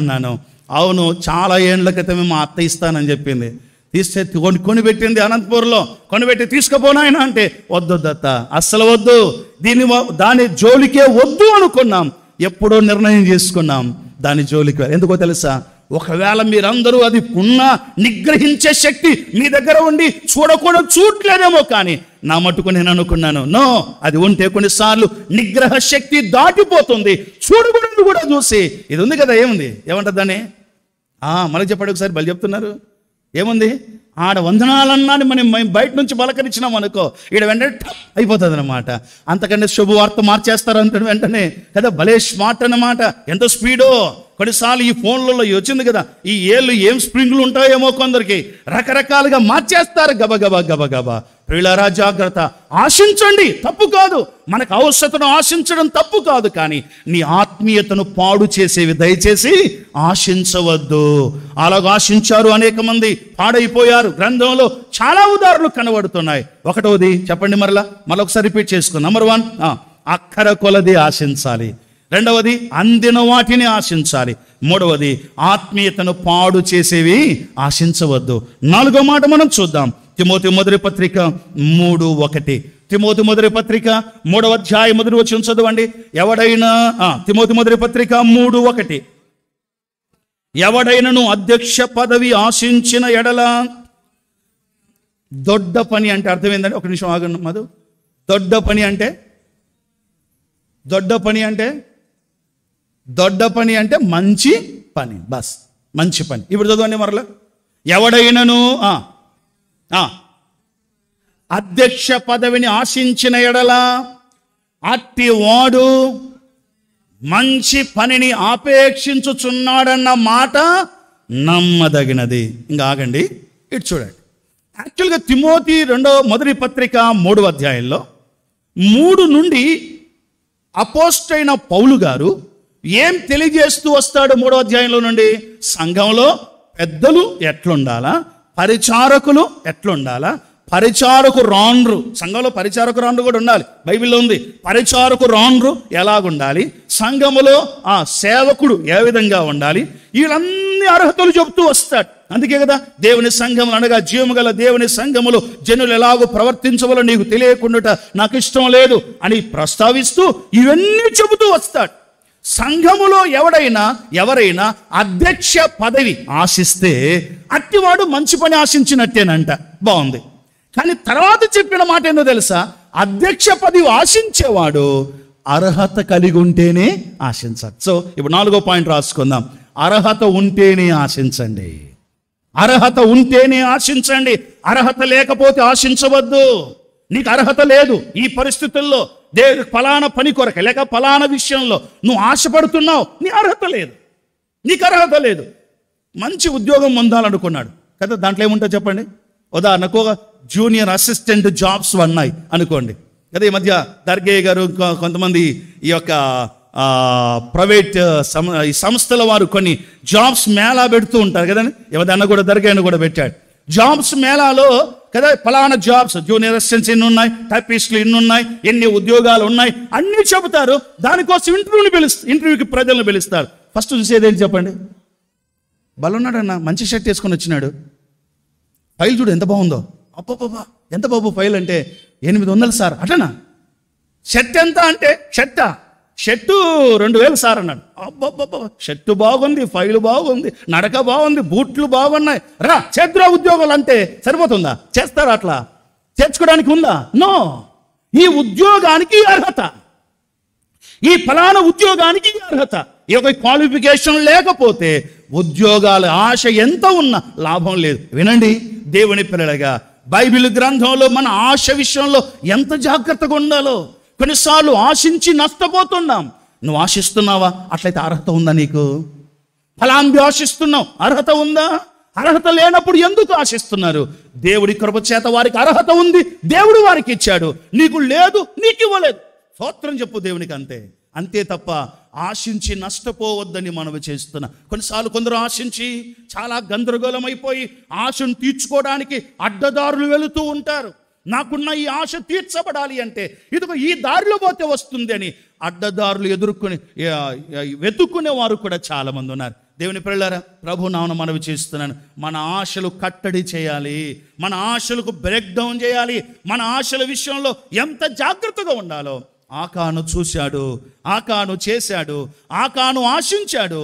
అన్నాను అవును చాలా ఏండ్ల క్రితమే మా అత్త ఇస్తానని చెప్పింది తీస్తే కొని కొనిపెట్టింది అనంతపూర్లో కొనిపెట్టి తీసుకుపోనాయన అంటే వద్దు వద్దొద్దత్త అస్సలు వద్దు దీన్ని దాని జోలికే వద్దు అనుకున్నాం ఎప్పుడో నిర్ణయం చేసుకున్నాం దాని జోలికి ఎందుకో తెలుసా ఒకవేళ మీరందరూ అది ఉన్నా నిగ్రహించే శక్తి మీ దగ్గర ఉండి చూడకూడదు చూడలేదేమో కానీ నా మటుకు నేను అనుకున్నాను నో అది ఉంటే కొన్నిసార్లు నిగ్రహ శక్తి దాటిపోతుంది చూడకూడదు కూడా చూసి ఇది ఉంది కదా ఏముంది ఆ మళ్ళీ చెప్పాడు ఒకసారి బలి చెప్తున్నారు ఏముంది ఆడ వందనాలన్నాని మనం మేము బయట నుంచి బలకరించినాం అనుకో ఈడ వెంటనే అయిపోతుంది అనమాట అంతకంటే శుభవార్త మార్చేస్తారు అంటే వెంటనే కదా భలే స్మార్ట్ అనమాట ఎంత స్పీడో కొన్నిసార్లు ఈ ఫోన్లలో వచ్చింది కదా ఈ ఏళ్ళు ఏం స్ప్రింగ్లు ఉంటాయేమో కొందరికి రకరకాలుగా మార్చేస్తారు గబగబా గబగబా ప్రియులరా జాగ్రత్త ఆశించండి తప్పు కాదు మనకు అవసరతను ఆశించడం తప్పు కాదు కానీ నీ ఆత్మీయతను పాడు చేసేవి దయచేసి ఆశించవద్దు అలాగ ఆశించారు అనేక మంది పాడైపోయారు గ్రంథంలో చాలా ఉదాహరణలు కనబడుతున్నాయి ఒకటోది చెప్పండి మరలా మరొకసారి రిపీట్ చేసుకుందాం నంబర్ వన్ అక్కర కొలది ఆశించాలి రెండవది అందిన వాటిని ఆశించాలి మూడవది ఆత్మీయతను పాడు చేసేవి ఆశించవద్దు నాలుగో మాట మనం చూద్దాం తిమోతి మొదటి పత్రిక మూడు ఒకటి తిమోతి మొదటి పత్రిక మూడవ అధ్యాయ మొదటి వచ్చి చదవండి ఎవడైనా తిమోతి మొదటి పత్రిక మూడు ఒకటి ఎవడైనను అధ్యక్ష పదవి ఆశించిన ఎడల దొడ్డ పని అంటే అర్థమైందండి ఒక నిమిషం ఆగండి మధు దొడ్డ పని అంటే దొడ్డ పని అంటే దొడ్డ పని అంటే మంచి పని బస్ మంచి పని ఇప్పుడు చదవండి మరలా ఎవడైనను అధ్యక్ష పదవిని ఆశించిన ఎడల అట్టి వాడు మంచి పనిని ఆపేక్షించుచున్నాడన్న మాట నమ్మదగినది ఇంకా ఆగండి ఇటు చూడండి యాక్చువల్గా తిమోతి రెండో మొదటి పత్రిక మూడు అధ్యాయంలో మూడు నుండి అపోస్ట్ అయిన పౌలు గారు ఏం తెలియజేస్తూ వస్తాడు మూడో అధ్యాయంలో నుండి సంఘంలో పెద్దలు ఎట్లుండాలా పరిచారకులు ఎట్లుండాలా పరిచారకు రాన్రు సంఘంలో పరిచారకు రాన్రు కూడా ఉండాలి బైబిల్లో ఉంది పరిచారకు రాన్రు ఎలాగుండాలి సంఘములో ఆ సేవకుడు ఏ విధంగా ఉండాలి వీళ్ళన్ని అర్హతలు చెబుతూ వస్తాడు అందుకే కదా దేవుని సంఘములు అనగా జీవము గల దేవుని సంఘములు జనులు ఎలాగో ప్రవర్తించవలో నీకు తెలియకుండా నాకు ఇష్టం లేదు అని ప్రస్తావిస్తూ ఇవన్నీ చెబుతూ వస్తాడు సంఘములో ఎవడైనా ఎవరైనా అధ్యక్ష పదవి ఆశిస్తే అట్టివాడు మంచి పని ఆశించినట్టేనంట బాగుంది కానీ తర్వాత చెప్పిన మాట ఏందో తెలుసా అధ్యక్ష పదవి ఆశించేవాడు అర్హత కలిగి ఉంటేనే ఆశించాలి సో ఇప్పుడు నాలుగో పాయింట్ రాసుకుందాం అర్హత ఉంటేనే ఆశించండి అర్హత ఉంటేనే ఆశించండి అర్హత లేకపోతే ఆశించవద్దు నీకు అర్హత లేదు ఈ పరిస్థితుల్లో దేవుడికి ఫలానా పని కొరక లేక ఫలానా విషయంలో నువ్వు ఆశపడుతున్నావు నీ అర్హత లేదు నీకు అర్హత లేదు మంచి ఉద్యోగం పొందాలనుకున్నాడు కదా దాంట్లో ఏముంటో చెప్పండి ఉదాహరణకు ఒక జూనియర్ అసిస్టెంట్ జాబ్స్ ఉన్నాయి అనుకోండి కదా ఈ మధ్య దర్గే గారు కొంతమంది ఈ యొక్క ప్రైవేట్ సంస్థల వారు కొన్ని జాబ్స్ మేళా పెడుతూ ఉంటారు కదండి ఎవరన్నా కూడా దర్గాయన కూడా పెట్టాడు జాబ్స్ మేళాలో కదా ఫలానా జాబ్స్ జూనియర్ అసిస్టెంట్స్ ఎన్ని ఉన్నాయి టైపిస్టులు ఎన్ని ఉన్నాయి ఎన్ని ఉద్యోగాలు ఉన్నాయి అన్ని చెబుతారు దానికోసం ఇంటర్వ్యూని పిలుస్తారు ఇంటర్వ్యూకి ప్రజలను పిలుస్తారు ఫస్ట్ చూసేది ఏంటి చెప్పండి బలున్నాడన్న మంచి షర్ట్ వేసుకొని వచ్చినాడు ఫైల్ చూడు ఎంత బాగుందో అబ్బాబాబా ఎంత బాబు ఫైల్ అంటే ఎనిమిది వందలు సార్ అటనా షర్ట్ ఎంత అంటే షర్టా షర్టు రెండు వేలు సార్ అన్నాడు అబ్బబ్బబ్బ షర్టు బాగుంది ఫైలు బాగుంది నడక బాగుంది బూట్లు బాగున్నాయి రా చేద్ర ఉద్యోగాలు అంటే సరిపోతుందా చేస్తారా అట్లా చేర్చుకోవడానికి ఉందా నో ఈ ఉద్యోగానికి అర్హత ఈ ఫలానా ఉద్యోగానికి అర్హత ఈ యొక్క క్వాలిఫికేషన్ లేకపోతే ఉద్యోగాల ఆశ ఎంత ఉన్నా లాభం లేదు వినండి దేవుని పిల్లలుగా బైబిల్ గ్రంథంలో మన ఆశ విషయంలో ఎంత జాగ్రత్తగా ఉండాలో కొన్నిసార్లు ఆశించి నష్టపోతున్నాం నువ్వు ఆశిస్తున్నావా అట్లయితే అర్హత ఉందా నీకు ఫలాంబి ఆశిస్తున్నావు అర్హత ఉందా అర్హత లేనప్పుడు ఎందుకు ఆశిస్తున్నారు దేవుడి కృప చేత వారికి అర్హత ఉంది దేవుడు వారికి ఇచ్చాడు నీకు లేదు నీకు ఇవ్వలేదు స్తోత్రం చెప్పు దేవునికి అంతే అంతే తప్ప ఆశించి నష్టపోవద్దని మనవి చేస్తున్నా కొన్నిసార్లు కొందరు ఆశించి చాలా గందరగోళమైపోయి ఆశను తీర్చుకోవడానికి అడ్డదారులు వెళుతూ ఉంటారు నాకున్న ఈ ఆశ తీర్చబడాలి అంటే ఇదిగో ఈ దారిలో పోతే వస్తుంది అని అడ్డదారులు ఎదుర్కొని వెతుక్కునే వారు కూడా చాలామంది ఉన్నారు దేవుని పిల్లరా ప్రభు నామన మనవి చేస్తున్నాను మన ఆశలు కట్టడి చేయాలి మన ఆశలకు బ్రేక్ డౌన్ చేయాలి మన ఆశల విషయంలో ఎంత జాగ్రత్తగా ఉండాలో ఆకాను చూశాడు ఆకాను చేశాడు ఆకాను ఆశించాడు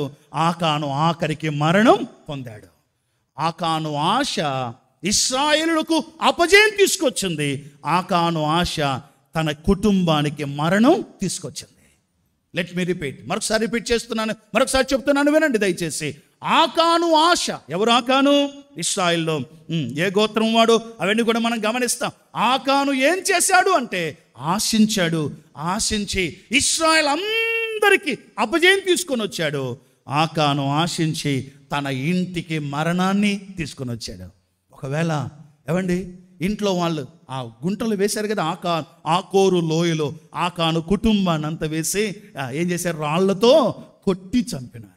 ఆకాను ఆఖరికి మరణం పొందాడు ఆకాను ఆశ ఇస్రాయేలులకు అపజయం తీసుకొచ్చింది ఆకాను ఆశ తన కుటుంబానికి మరణం తీసుకొచ్చింది లెట్ మీ రిపీట్ మరొకసారి రిపీట్ చేస్తున్నాను మరొకసారి చెప్తున్నాను వినండి దయచేసి ఆకాను ఆశ ఎవరు ఆకాను ఇస్రాయిల్లో ఏ గోత్రం వాడు అవన్నీ కూడా మనం గమనిస్తాం ఆకాను ఏం చేశాడు అంటే ఆశించాడు ఆశించి ఇస్రాయల్ అందరికీ అపజయం తీసుకొని వచ్చాడు ఆకాను ఆశించి తన ఇంటికి మరణాన్ని తీసుకొని వచ్చాడు ఒకవేళ ఏమండి ఇంట్లో వాళ్ళు ఆ గుంటలు వేశారు కదా ఆ ఆ కోరు లోయలో కాను కుటుంబాన్ని అంత వేసి ఏం చేశారు రాళ్లతో కొట్టి చంపినారు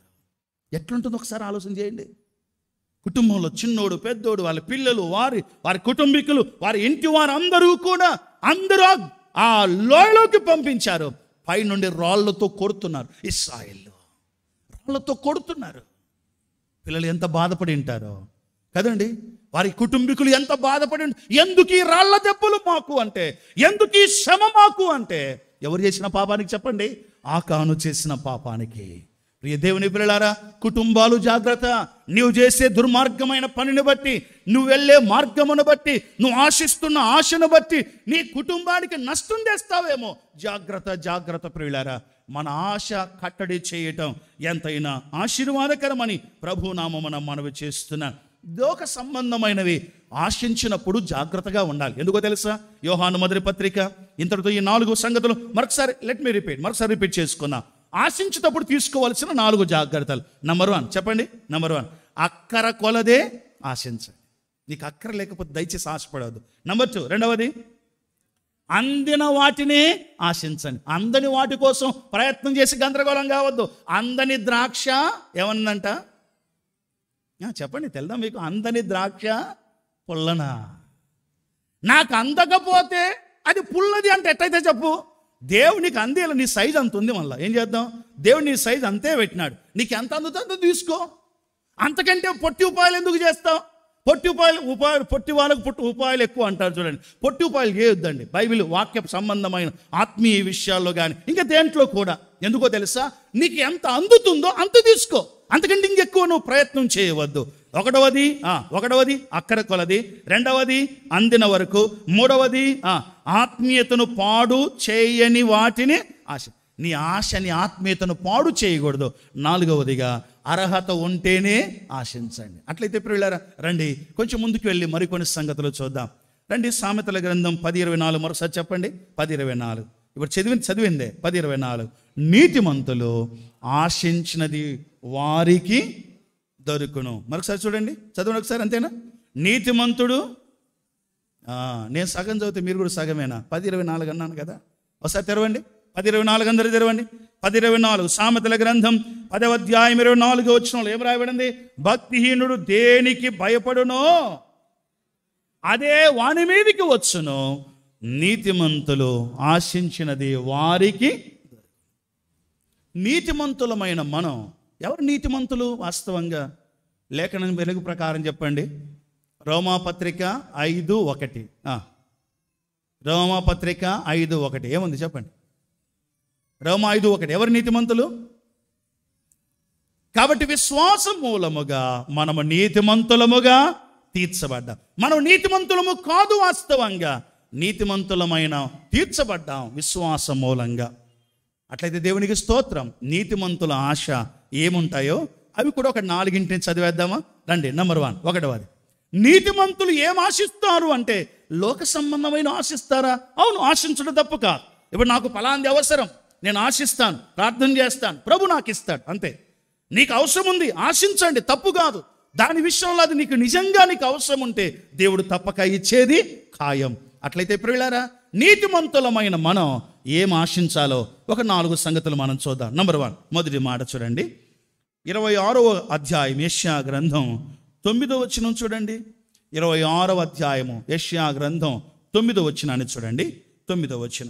ఎట్లుంటుంది ఒకసారి ఆలోచన చేయండి కుటుంబంలో చిన్నోడు పెద్దోడు వాళ్ళ పిల్లలు వారి వారి కుటుంబీకులు వారి ఇంటి వారు అందరూ కూడా అందరూ ఆ లోయలోకి పంపించారు పైనుండి రాళ్లతో కొడుతున్నారు ఇస్సాయిల్లో రాళ్లతో కొడుతున్నారు పిల్లలు ఎంత బాధపడి ఉంటారో కదండి వారి కుటుంబీకులు ఎంత బాధపడి ఎందుకు ఈ రాళ్ల దెబ్బలు మాకు అంటే ఎందుకు ఈ శ్రమ మాకు అంటే ఎవరు చేసిన పాపానికి చెప్పండి ఆకాను చేసిన పాపానికి ప్రియ దేవుని పిల్లలారా కుటుంబాలు జాగ్రత్త నువ్వు చేసే దుర్మార్గమైన పనిని బట్టి నువ్వు వెళ్ళే మార్గమును బట్టి నువ్వు ఆశిస్తున్న ఆశను బట్టి నీ కుటుంబానికి నష్టం చేస్తావేమో జాగ్రత్త జాగ్రత్త ప్రియులారా మన ఆశ కట్టడి చేయటం ఎంతైనా ఆశీర్వాదకరమని ప్రభునామమున మనవి చేస్తున్నాను లోక సంబంధమైనవి ఆశించినప్పుడు జాగ్రత్తగా ఉండాలి ఎందుకో తెలుసా యోహాను మొదటి పత్రిక ఇంతటితో ఈ నాలుగు సంగతులు మరొకసారి లెట్ మీ రిపీట్ మరొకసారి రిపీట్ చేసుకుందాం ఆశించేటప్పుడు తీసుకోవాల్సిన నాలుగు జాగ్రత్తలు నెంబర్ వన్ చెప్పండి నెంబర్ వన్ అక్కర కొలదే ఆశించండి నీకు అక్కర లేకపోతే దయచేసి ఆశపడవద్దు నెంబర్ టూ రెండవది అందిన వాటిని ఆశించండి అందని వాటి కోసం ప్రయత్నం చేసి గందరగోళం కావద్దు అందని ద్రాక్ష ఏమన్నంట చెప్పండి తెలుదా మీకు అందని ద్రాక్ష పుల్లనా నాకు అందకపోతే అది పుల్లది అంటే ఎట్టయితే చెప్పు దేవునికి అందేలా నీ సైజ్ అంత ఉంది మళ్ళీ ఏం చేద్దాం దేవుడు నీ సైజ్ అంతే పెట్టినాడు నీకు ఎంత అందుతో అంత తీసుకో అంతకంటే పొట్టి ఉపాయాలు ఎందుకు చేస్తావు పొట్టి ఉపాయాలు ఉపాయాలు పొట్టి వాళ్ళకు పొట్టి ఉపాయాలు ఎక్కువ అంటారు చూడండి పొట్టి ఉపాయాలు చేయొద్దండి బైబిల్ వాక్య సంబంధమైన ఆత్మీయ విషయాల్లో కానీ ఇంకా దేంట్లో కూడా ఎందుకో తెలుసా నీకు ఎంత అందుతుందో అంత తీసుకో అంతకంటే ఇంకెక్కువ నువ్వు ప్రయత్నం చేయవద్దు ఒకటవది ఒకటవది అక్కర కొలది రెండవది అందిన వరకు మూడవది ఆత్మీయతను పాడు చేయని వాటిని ఆశ నీ ఆశ నీ ఆత్మీయతను పాడు చేయకూడదు నాలుగవదిగా అర్హత ఉంటేనే ఆశించండి అట్లయితే వెళ్ళారా రండి కొంచెం ముందుకు వెళ్ళి మరికొన్ని సంగతులు చూద్దాం రండి సామెతల గ్రంథం పది ఇరవై నాలుగు మరోసారి చెప్పండి పది ఇరవై నాలుగు ఇప్పుడు చదివి చదివిందే పది ఇరవై నాలుగు నీతిమంతులు ఆశించినది వారికి దొరుకును మరొకసారి చూడండి చదవండి ఒకసారి అంతేనా నీతిమంతుడు నేను సగం చదివితే మీరు కూడా సగమేనా పది ఇరవై నాలుగు అన్నాను కదా ఒకసారి తెరవండి పది ఇరవై నాలుగు అందరు తెరవండి పది ఇరవై నాలుగు సామెతల గ్రంథం పదవ అధ్యాయం ఇరవై నాలుగు వచ్చిన వాళ్ళు ఏం రాయబడింది భక్తిహీనుడు దేనికి భయపడునో అదే వాని మీదకి వచ్చును నీతిమంతులు ఆశించినది వారికి నీతిమంతులమైన మనం ఎవరు నీతిమంతులు వాస్తవంగా లేఖనం వెలుగు ప్రకారం చెప్పండి రోమాపత్రిక ఐదు ఒకటి రోమాపత్రిక ఐదు ఒకటి ఏముంది చెప్పండి రోమా ఐదు ఒకటి ఎవరు నీతిమంతులు కాబట్టి విశ్వాసం మూలముగా మనము నీతిమంతులముగా తీర్చబడ్డాం మనం నీతిమంతులము కాదు వాస్తవంగా నీతిమంతులమైన తీర్చబడ్డాం విశ్వాసం మూలంగా అట్లయితే దేవునికి స్తోత్రం నీతిమంతుల ఆశ ఏముంటాయో అవి కూడా ఒక నాలుగింటిని చదివేద్దామా రండి నెంబర్ వన్ ఒకటవది నీతిమంతులు ఏం ఆశిస్తారు అంటే లోక సంబంధమైన ఆశిస్తారా అవును ఆశించడం తప్పు కాదు ఇప్పుడు నాకు ఫలాంది అవసరం నేను ఆశిస్తాను ప్రార్థన చేస్తాను ప్రభు నాకు ఇస్తాడు అంతే నీకు అవసరం ఉంది ఆశించండి తప్పు కాదు దాని విషయంలో అది నీకు నిజంగా నీకు అవసరం ఉంటే దేవుడు తప్పక ఇచ్చేది ఖాయం అట్లయితే ప్రియులారా నీతిమంతులమైన మనం ఏం ఆశించాలో ఒక నాలుగు సంగతులు మనం చూద్దాం నంబర్ వన్ మొదటి మాట చూడండి ఇరవై ఆరవ అధ్యాయం ఏష్యా గ్రంథం తొమ్మిదో వచ్చిన చూడండి ఇరవై ఆరవ అధ్యాయము ఏష్యా గ్రంథం తొమ్మిదో వచ్చినాన్ని చూడండి తొమ్మిదో వచ్చిన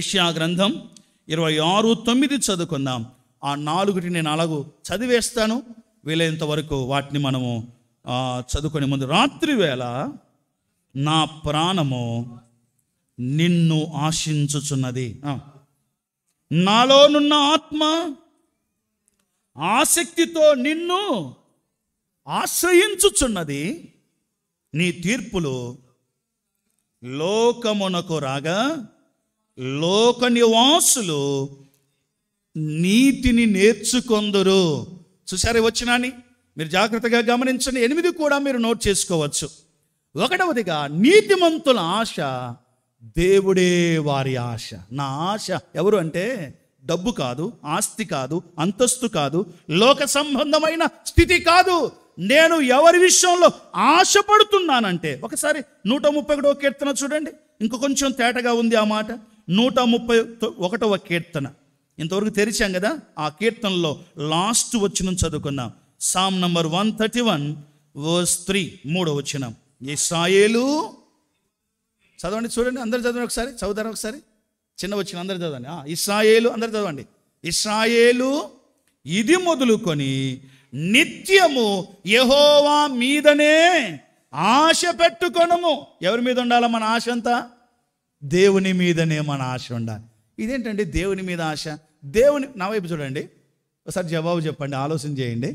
ఏష్యా గ్రంథం ఇరవై ఆరు తొమ్మిది చదువుకుందాం ఆ నాలుగుటి నేను అలాగూ చదివేస్తాను వీలైనంత వరకు వాటిని మనము చదువుకునే ముందు రాత్రి వేళ నా ప్రాణము నిన్ను ఆశించుచున్నది నాలోనున్న ఆత్మ ఆసక్తితో నిన్ను ఆశ్రయించుచున్నది నీ తీర్పులు లోకమునకు రాగా లోక నివాసులు నీతిని నేర్చుకొందరు వచ్చినా వచ్చినాని మీరు జాగ్రత్తగా గమనించండి ఎనిమిది కూడా మీరు నోట్ చేసుకోవచ్చు ఒకటవదిగా నీతిమంతుల ఆశ దేవుడే వారి ఆశ నా ఆశ ఎవరు అంటే డబ్బు కాదు ఆస్తి కాదు అంతస్తు కాదు లోక సంబంధమైన స్థితి కాదు నేను ఎవరి విషయంలో ఆశపడుతున్నానంటే ఒకసారి నూట ముప్పై ఒకటో కీర్తన చూడండి ఇంకో కొంచెం తేటగా ఉంది ఆ మాట నూట ముప్పై ఒకటవ కీర్తన ఇంతవరకు తెరిచాం కదా ఆ కీర్తనలో లాస్ట్ వచ్చిన చదువుకున్నాం psalm number one thirty one verse three మూడో వచ్చినాం ఏ సాయేలు చదవండి చూడండి అందరు చదవండి ఒకసారి చదువుతారా ఒకసారి చిన్న వచ్చిన అందరు చదవండి ఇస్రాయేలు అందరు చదవండి ఇస్రాయేలు ఇది మొదలుకొని నిత్యము యహోవా మీదనే ఆశ పెట్టుకొనము ఎవరి మీద ఉండాలా మన ఆశ అంతా దేవుని మీదనే మన ఆశ ఉండాలి ఇదేంటండి దేవుని మీద ఆశ దేవుని నా వైపు చూడండి ఒకసారి జవాబు చెప్పండి ఆలోచన చేయండి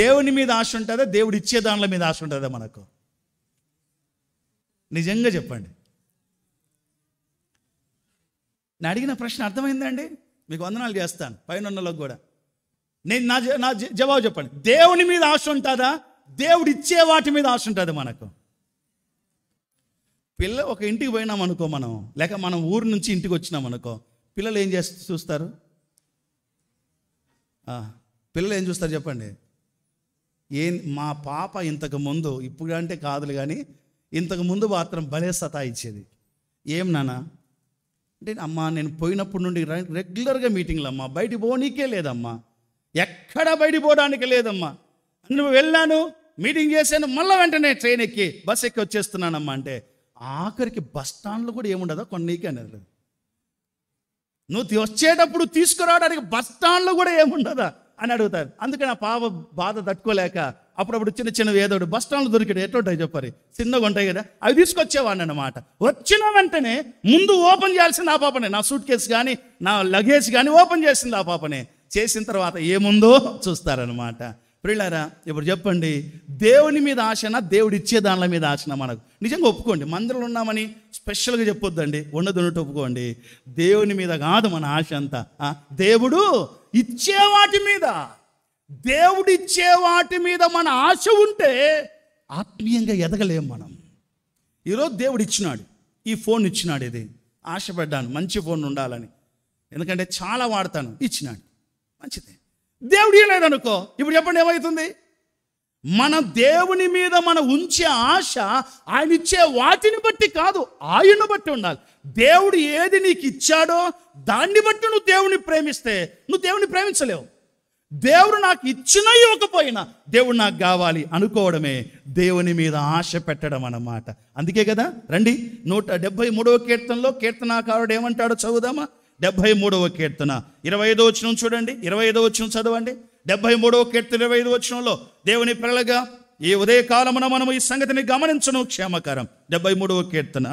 దేవుని మీద ఆశ ఉంటుందా దేవుడు ఇచ్చే దానిల మీద ఆశ ఉంటుందా మనకు నిజంగా చెప్పండి నేను అడిగిన ప్రశ్న అర్థమైందండి మీకు వందనాలు చేస్తాను పైన కూడా నేను నా నా జవాబు చెప్పండి దేవుని మీద ఆశ ఉంటుందా దేవుడు ఇచ్చే వాటి మీద ఆశ ఉంటుంది మనకు పిల్ల ఒక ఇంటికి పోయినాం అనుకో మనం లేక మనం ఊరు నుంచి ఇంటికి వచ్చినాం అనుకో పిల్లలు ఏం చేస్తారు చూస్తారు పిల్లలు ఏం చూస్తారు చెప్పండి ఏం మా పాప ఇంతకు ముందు ఇప్పుడు అంటే కాదులు కానీ ఇంతకు ముందు మాత్రం భలే సతా ఇచ్చేది ఏం నానా అంటే అమ్మా నేను పోయినప్పటి నుండి రెగ్యులర్గా మీటింగ్లు అమ్మా బయట పోనీకే లేదమ్మా ఎక్కడ బయట పోవడానికి లేదమ్మా నువ్వు వెళ్ళాను మీటింగ్ చేశాను మళ్ళీ వెంటనే ట్రైన్ ఎక్కి బస్ ఎక్కి వచ్చేస్తున్నానమ్మా అంటే ఆఖరికి బస్ స్టాండ్లో కూడా ఏముండదా కొన్నీకి అనేది నువ్వు వచ్చేటప్పుడు తీసుకురావడానికి బస్ స్టాండ్లో కూడా ఏముండదా అని అడుగుతారు అందుకని ఆ పాప బాధ తట్టుకోలేక అప్పుడప్పుడు చిన్న చిన్న ఏదోడు బస్ స్టాండ్లో దొరికాడు ఎటువంటి చెప్పారు చిన్నగా ఉంటాయి కదా అవి తీసుకొచ్చేవాడిని అనమాట వచ్చిన వెంటనే ముందు ఓపెన్ చేయాల్సింది ఆ పాపనే నా సూట్ కేసు కానీ నా లగేజ్ కానీ ఓపెన్ చేసింది ఆ పాపనే చేసిన తర్వాత ఏముందో చూస్తారనమాట ప్రిల్లారా ఇప్పుడు చెప్పండి దేవుని మీద ఆశన దేవుడు ఇచ్చే దానిల మీద ఆశన మనకు నిజంగా ఒప్పుకోండి మందిరంలో ఉన్నామని స్పెషల్గా చెప్పొద్దండి ఉండదు ఉన్నట్టు ఒప్పుకోండి దేవుని మీద కాదు మన ఆశ అంతా దేవుడు ఇచ్చే వాటి మీద దేవుడిచ్చే వాటి మీద మన ఆశ ఉంటే ఆత్మీయంగా ఎదగలేం మనం ఈరోజు దేవుడు ఇచ్చినాడు ఈ ఫోన్ ఇచ్చినాడు ఇది ఆశపడ్డాను మంచి ఫోన్ ఉండాలని ఎందుకంటే చాలా వాడతాను ఇచ్చినాడు మంచిదే దేవుడు ఇవ్వలేదు అనుకో ఇప్పుడు చెప్పండి ఏమవుతుంది మన దేవుని మీద మన ఉంచే ఆశ ఆయన ఇచ్చే వాటిని బట్టి కాదు ఆయన్ను బట్టి ఉండాలి దేవుడు ఏది నీకు ఇచ్చాడో దాన్ని బట్టి నువ్వు దేవుని ప్రేమిస్తే నువ్వు దేవుని ప్రేమించలేవు దేవుడు నాకు ఇచ్చిన ఇవ్వకపోయినా దేవుడు నాకు కావాలి అనుకోవడమే దేవుని మీద ఆశ పెట్టడం అన్నమాట అందుకే కదా రండి నూట డెబ్భై మూడవ కీర్తనలో కీర్తనాకారుడు ఏమంటాడో చదువుదామా డెబ్భై మూడవ కీర్తన ఇరవై ఐదో వచ్చిన చూడండి ఇరవై ఐదో వచ్చిన చదవండి డెబ్భై మూడవ కీర్తన ఇరవై ఐదు వచ్చినంలో దేవుని పిల్లలుగా ఈ కాలమున మనము ఈ సంగతిని గమనించను క్షేమకరం డెబ్బై మూడవ కీర్తన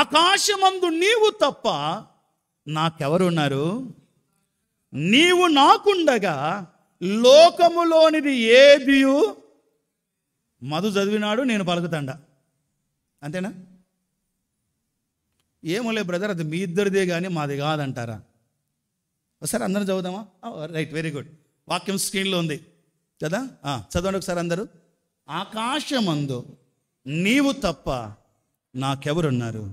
ఆకాశమందు నీవు తప్ప నాకెవరున్నారు నీవు నాకుండగా లోకములోనిది ఏదియు మధు చదివినాడు నేను పలుకుతాండ అంతేనా ఏమోలే బ్రదర్ అది మీ ఇద్దరిదే కానీ మాది కాదంటారా ఒకసారి అందరం చదువుదామా రైట్ వెరీ గుడ్ వాక్యం స్క్రీన్లో ఉంది కదా చదవండి ఒకసారి అందరూ ఆకాశమందు నీవు తప్ప నాకెవరున్నారు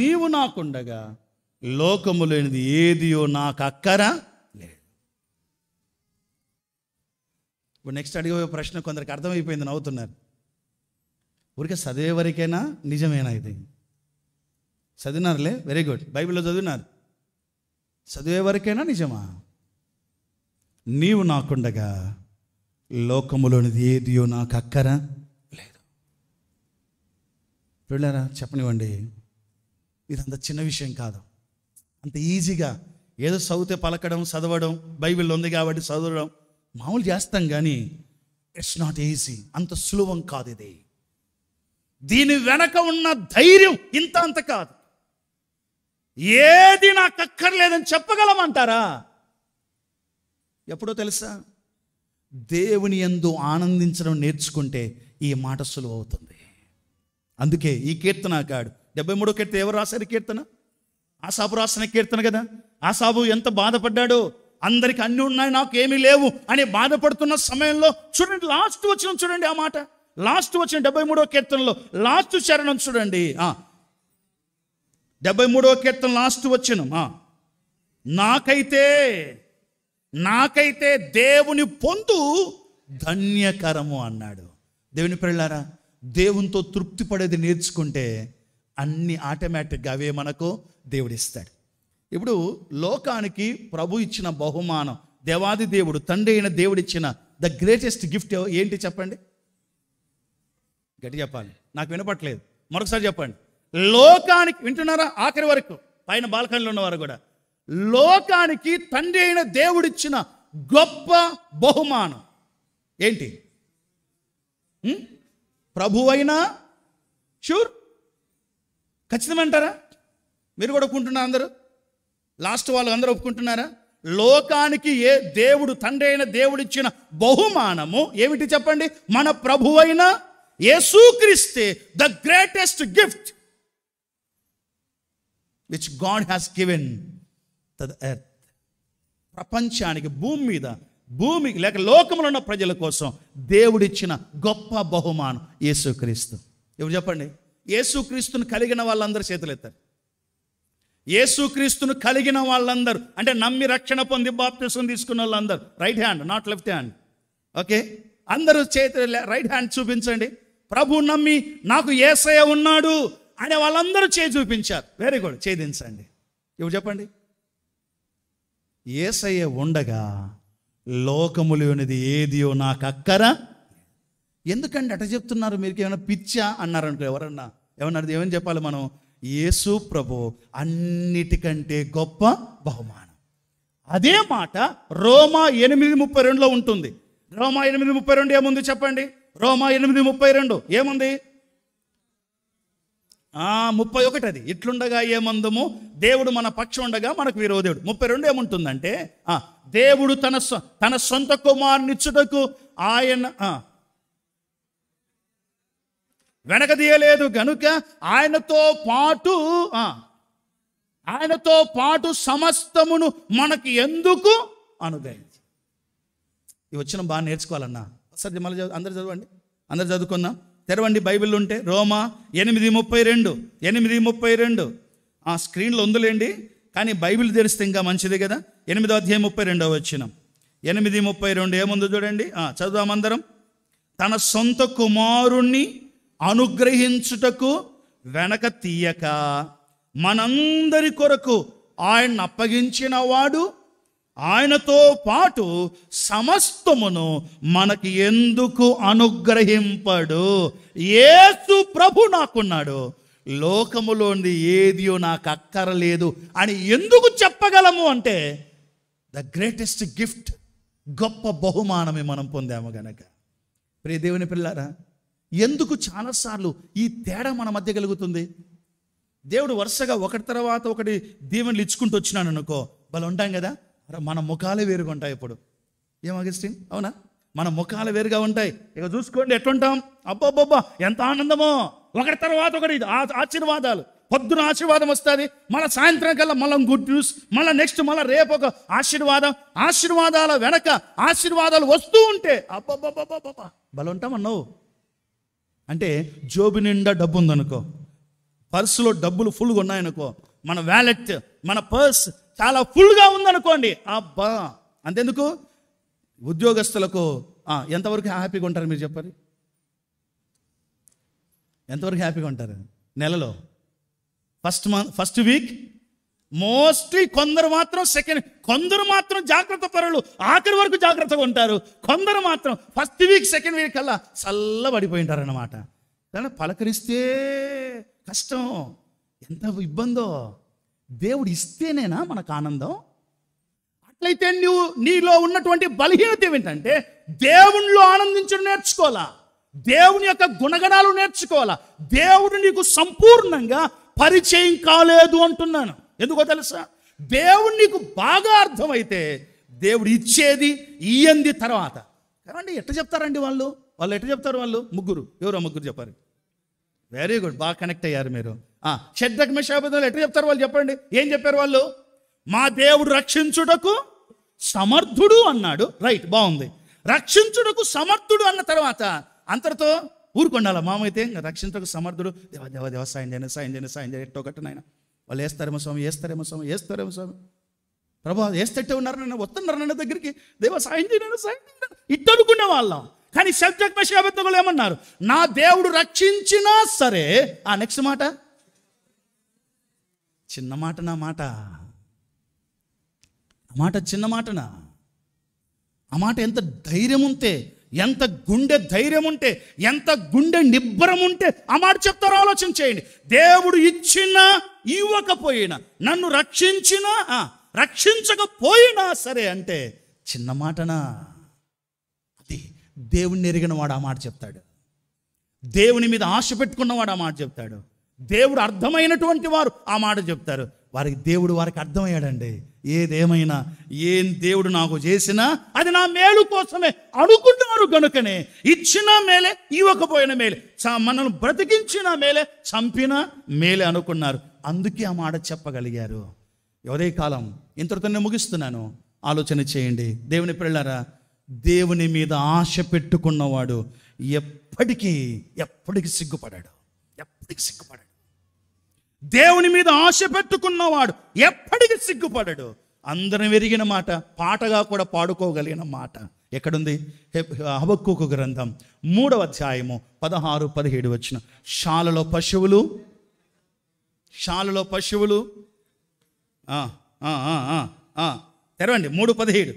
నీవు నాకుండగా లోకము లేనిది ఏదియో నాకు అక్కర లేదు ఇప్పుడు నెక్స్ట్ అడిగే ప్రశ్న కొందరికి అర్థమైపోయింది నవ్వుతున్నారు ఊరికే చదివేవరకైనా నిజమేనా ఇది చదివినారులే వెరీ గుడ్ బైబిల్లో చదివినారు చదివే నిజమా నీవు నాకుండగా లోకములోనిది ఏదియో నాకు అక్కర లేదు వెళ్ళారా చెప్పనివ్వండి ఇదంతా చిన్న విషయం కాదు అంత ఈజీగా ఏదో చదివితే పలకడం చదవడం బైబిల్ ఉంది కాబట్టి చదవడం మామూలు చేస్తాం కానీ ఇట్స్ నాట్ ఈజీ అంత సులభం కాదు ఇది దీని వెనక ఉన్న ధైర్యం ఇంత అంత కాదు ఏది నాకు అక్కర్లేదని చెప్పగలమంటారా ఎప్పుడో తెలుసా దేవుని ఎందు ఆనందించడం నేర్చుకుంటే ఈ మాట సులువవుతుంది అందుకే ఈ కీర్తన కాడు డెబ్బై మూడో కీర్తన ఎవరు రాశారు కీర్తన ఆసాబు రాసిన కీర్తన కదా ఆసాబు ఎంత బాధపడ్డాడో అందరికి అన్నీ ఉన్నాయి నాకు ఏమీ లేవు అని బాధపడుతున్న సమయంలో చూడండి లాస్ట్ వచ్చిన చూడండి ఆ మాట లాస్ట్ వచ్చిన డెబ్బై మూడో కీర్తనలో లాస్ట్ చరణం చూడండి డెబ్బై మూడో కీర్తన లాస్ట్ వచ్చిన నాకైతే నాకైతే దేవుని పొందు ధన్యకరము అన్నాడు దేవుని పిల్లారా దేవునితో తృప్తి పడేది నేర్చుకుంటే అన్ని ఆటోమేటిక్గా అవే మనకు దేవుడు ఇస్తాడు ఇప్పుడు లోకానికి ప్రభు ఇచ్చిన బహుమానం దేవాది దేవుడు తండ్రి అయిన దేవుడు ఇచ్చిన ద గ్రేటెస్ట్ గిఫ్ట్ ఏంటి చెప్పండి గట్టి చెప్పాలి నాకు వినపట్లేదు మరొకసారి చెప్పండి లోకానికి వింటున్నారా ఆఖరి వరకు పైన బాల్కనీలో ఉన్నవారు కూడా లోకానికి తండ్రి అయిన దేవుడిచ్చిన గొప్ప బహుమానం ఏంటి ప్రభువైనా షూర్ ఖచ్చితమంటారా మీరు కూడా ఒప్పుకుంటున్నారు అందరూ లాస్ట్ వాళ్ళు అందరూ ఒప్పుకుంటున్నారా లోకానికి ఏ దేవుడు తండ్రి అయిన దేవుడిచ్చిన బహుమానము ఏమిటి చెప్పండి మన ప్రభు అయిన యేసుక్రీస్తే the greatest gift which God has given earth ప్రపంచానికి భూమి మీద భూమికి లేక లోకంలో ఉన్న ప్రజల కోసం దేవుడిచ్చిన గొప్ప బహుమానం యేసుక్రీస్తు ఎవరు చెప్పండి యేసుక్రీస్తుని కలిగిన వాళ్ళందరూ చేతులు ఎత్తారు యేసుక్రీస్తును కలిగిన వాళ్ళందరూ అంటే నమ్మి రక్షణ పొంది బాప్తిసం తీసుకున్న వాళ్ళందరూ right hand not left hand okay అందరూ చేతి రైట్ హ్యాండ్ చూపించండి ప్రభు నమ్మి నాకు ఏసయ ఉన్నాడు అనే వాళ్ళందరూ చేయి చూపించారు వెరీ గుడ్ చేదించండి ఇప్పుడు చెప్పండి ఏసయ ఉండగా లోకములోనిది ఏదియో నాకు అక్కర ఎందుకండి అట చెప్తున్నారు మీరు ఏమైనా పిచ్చా అన్నారనుకో ఎవరన్నా ఏమన్నారు ఏమని చెప్పాలి మనం యేసు ప్రభు అన్నిటికంటే గొప్ప బహుమానం అదే మాట రోమా ఎనిమిది ముప్పై రెండులో ఉంటుంది రోమా ఎనిమిది ముప్పై రెండు ఏముంది చెప్పండి రోమా ఎనిమిది ముప్పై రెండు ఏముంది ముప్పై ఒకటి అది ఇట్లుండగా ఏమందము దేవుడు మన పక్షం ఉండగా మనకు వీరోదేవుడు ముప్పై రెండు ఏముంటుందంటే దేవుడు తన తన సొంత కుమారునిచ్చుటకు ఆయన వెనకదీయలేదు గనుక ఆయనతో పాటు ఆయనతో పాటు సమస్తమును మనకి ఎందుకు అనుగ్రహించి ఈ వచ్చిన బాగా నేర్చుకోవాలన్నా సరే మళ్ళీ చదువు అందరు చదవండి అందరు చదువుకుందాం తెరవండి బైబిల్ ఉంటే రోమా ఎనిమిది ముప్పై రెండు ఎనిమిది ముప్పై రెండు ఆ స్క్రీన్లో ఉందిలేండి కానీ బైబిల్ తెరిస్తే ఇంకా మంచిది కదా ఎనిమిదో అధ్యాయం ముప్పై రెండో వచ్చినాం ఎనిమిది ముప్పై రెండు ఏముందో చూడండి చదువుదామందరం తన సొంత కుమారుణ్ణి అనుగ్రహించుటకు వెనక తీయక మనందరి కొరకు ఆయన అప్పగించిన వాడు ఆయనతో పాటు సమస్తమును మనకి ఎందుకు అనుగ్రహింపడు ఏసు ప్రభు నాకున్నాడు లోకములోని ఏదియో నాకు అక్కరలేదు అని ఎందుకు చెప్పగలము అంటే ద గ్రేటెస్ట్ గిఫ్ట్ గొప్ప బహుమానమే మనం పొందాము గనక ప్రియ దేవుని పిల్లారా ఎందుకు చాలాసార్లు ఈ తేడా మన మధ్య కలుగుతుంది దేవుడు వరుసగా ఒకటి తర్వాత ఒకటి దీవెనలు ఇచ్చుకుంటూ వచ్చినాను అనుకో వాళ్ళు ఉంటాం కదా మన ముఖాలే వేరుగా ఉంటాయి ఇప్పుడు ఏం అవునా మన ముఖాలు వేరుగా ఉంటాయి ఇక చూసుకోండి ఎట్లుంటాం అబ్బబ్బబ్బా ఎంత ఆనందమో ఒకటి తర్వాత ఒకటి ఆశీర్వాదాలు పొద్దున ఆశీర్వాదం వస్తుంది మళ్ళీ సాయంత్రం కల్లా మళ్ళీ గుడ్ న్యూస్ మళ్ళీ నెక్స్ట్ మళ్ళీ రేపు ఒక ఆశీర్వాదం ఆశీర్వాదాల వెనక ఆశీర్వాదాలు వస్తూ ఉంటే అబ్బబ్బబ్బబ్బబ్బా బలం ఉంటామన్నావు అంటే జోబు నిండా డబ్బు ఉందనుకో పర్సులో డబ్బులు ఫుల్గా ఉన్నాయనుకో మన వ్యాలెట్ మన పర్స్ చాలా ఫుల్గా ఉందనుకోండి అబ్బా అంతెందుకు ఉద్యోగస్తులకు ఎంతవరకు హ్యాపీగా ఉంటారు మీరు చెప్పాలి ఎంతవరకు హ్యాపీగా ఉంటారు నెలలో first month first week mostly కొందరు మాత్రం సెకండ్ కొందరు మాత్రం జాగ్రత్త పరులు ఆఖరి వరకు జాగ్రత్తగా ఉంటారు కొందరు మాత్రం ఫస్ట్ వీక్ సెకండ్ వీక్ కల్లా చల్లబడిపోయి ఉంటారన్నమాట దాన్ని పలకరిస్తే కష్టం ఎంత ఇబ్బందో దేవుడు ఇస్తేనేనా మనకు ఆనందం అట్లయితే నువ్వు నీలో ఉన్నటువంటి బలహీనత ఏమిటంటే దేవుణ్ణిలో ఆనందించడం నేర్చుకోవాలా దేవుని యొక్క గుణగణాలు నేర్చుకోవాలా దేవుడు నీకు సంపూర్ణంగా పరిచయం కాలేదు అంటున్నాను ఎందుకో తెలుసా దేవుడు నీకు బాగా అర్థమైతే దేవుడు ఇచ్చేది ఇయ్యంది తర్వాత ఏమండి ఎట్లా చెప్తారండి వాళ్ళు వాళ్ళు ఎట్లా చెప్తారు వాళ్ళు ముగ్గురు ఎవరో ముగ్గురు చెప్పారు వెరీ గుడ్ బాగా కనెక్ట్ అయ్యారు మీరు షడ్రక్ మిషాబద్దంలో ఎట్లా చెప్తారు వాళ్ళు చెప్పండి ఏం చెప్పారు వాళ్ళు మా దేవుడు రక్షించుటకు సమర్థుడు అన్నాడు రైట్ బాగుంది రక్షించుటకు సమర్థుడు అన్న తర్వాత అంతటితో ఊరుకొండాల మామైతే రక్షించకు సమర్థుడు దేవ దేవ దేవ సాయం చేయను సాయం చేయను సాయం చేయటో నాయన వాళ్ళు వేస్తారేమో స్వామి వేస్తారేమో స్వామి వేస్తారేమో స్వామి ప్రభా వేస్తట్టే ఉన్నారు నన్ను వస్తున్నారు నన్ను దగ్గరికి దేవ సాయం చేయను సాయం చేయను ఇట్టు అనుకునే వాళ్ళం కానీ శబ్దక్ పశ్చాబెత్తకులు ఏమన్నారు నా దేవుడు రక్షించినా సరే ఆ నెక్స్ట్ మాట చిన్న మాట నా మాట ఆ మాట చిన్న మాటనా ఆ మాట ఎంత ధైర్యం ఉంటే ఎంత గుండె ధైర్యం ఉంటే ఎంత గుండె నిబ్బరం ఉంటే ఆ మాట చెప్తారో ఆలోచన చేయండి దేవుడు ఇచ్చిన ఇవ్వకపోయినా నన్ను రక్షించినా రక్షించకపోయినా సరే అంటే చిన్న మాటనా అది దేవుణ్ణి ఎరిగిన వాడు ఆ మాట చెప్తాడు దేవుని మీద ఆశ పెట్టుకున్నవాడు ఆ మాట చెప్తాడు దేవుడు అర్థమైనటువంటి వారు ఆ మాట చెప్తారు వారికి దేవుడు వారికి అర్థమయ్యాడండి ఏదేమైనా ఏం దేవుడు నాకు చేసినా అది నా మేలు కోసమే అనుకుంటున్నారు కనుకనే ఇచ్చిన మేలే ఇవ్వకపోయిన మేలే మనల్ని బ్రతికించిన మేలే చంపినా మేలే అనుకున్నారు అందుకే ఆ మాట చెప్పగలిగారు ఎవరే కాలం ఇంతటితోనే ముగిస్తున్నాను ఆలోచన చేయండి దేవుని పిల్లరా దేవుని మీద ఆశ పెట్టుకున్నవాడు ఎప్పటికీ ఎప్పటికీ సిగ్గుపడాడు ఎప్పటికి సిగ్గుపడాడు దేవుని మీద ఆశ పెట్టుకున్నవాడు ఎప్పటికి సిగ్గుపడాడు అందరం విరిగిన మాట పాటగా కూడా పాడుకోగలిగిన మాట ఎక్కడుంది హబక్కుకు గ్రంథం మూడవ అధ్యాయము పదహారు పదిహేడు వచ్చిన శాలలో పశువులు షాలులో పశువులు తెరవండి మూడు పదిహేడు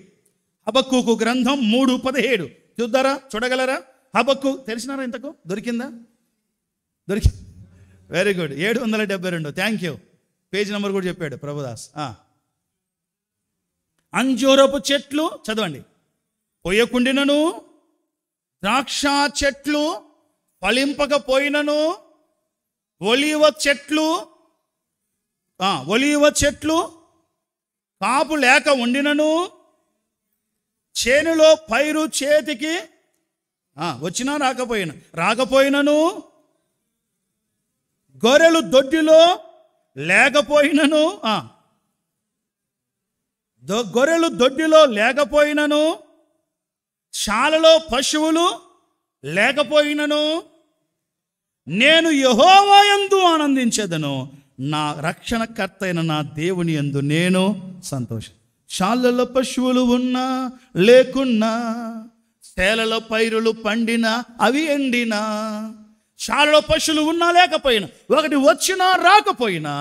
హబక్కుకు గ్రంథం మూడు పదిహేడు చూద్దారా చూడగలరా హబక్కు తెలిసినారా ఇంతకు దొరికిందా దొరికి వెరీ గుడ్ ఏడు వందల డెబ్బై రెండు థ్యాంక్ యూ పేజ్ నెంబర్ కూడా చెప్పాడు ప్రభుదాస్ అంజూరపు చెట్లు చదవండి పొయ్యకుండినను ద్రాక్ష చెట్లు ఫలింపకపోయినను ఒలివ చెట్లు ఒలివ చెట్లు కాపు లేక వండినను చేనులో పైరు చేతికి వచ్చినా రాకపోయినా రాకపోయినను గొర్రెలు దొడ్డిలో లేకపోయినను గొర్రెలు దొడ్డిలో లేకపోయినను శాలలో పశువులు లేకపోయినను నేను యహోవాయందు ఆనందించేదను నా రక్షణకర్త అయిన నా దేవుని ఎందు నేను సంతోషం చాలలో పశువులు ఉన్నా లేకున్నా తేలలో పైరులు పండినా అవి ఎండినా చాలలో పశువులు ఉన్నా లేకపోయినా ఒకటి వచ్చినా రాకపోయినా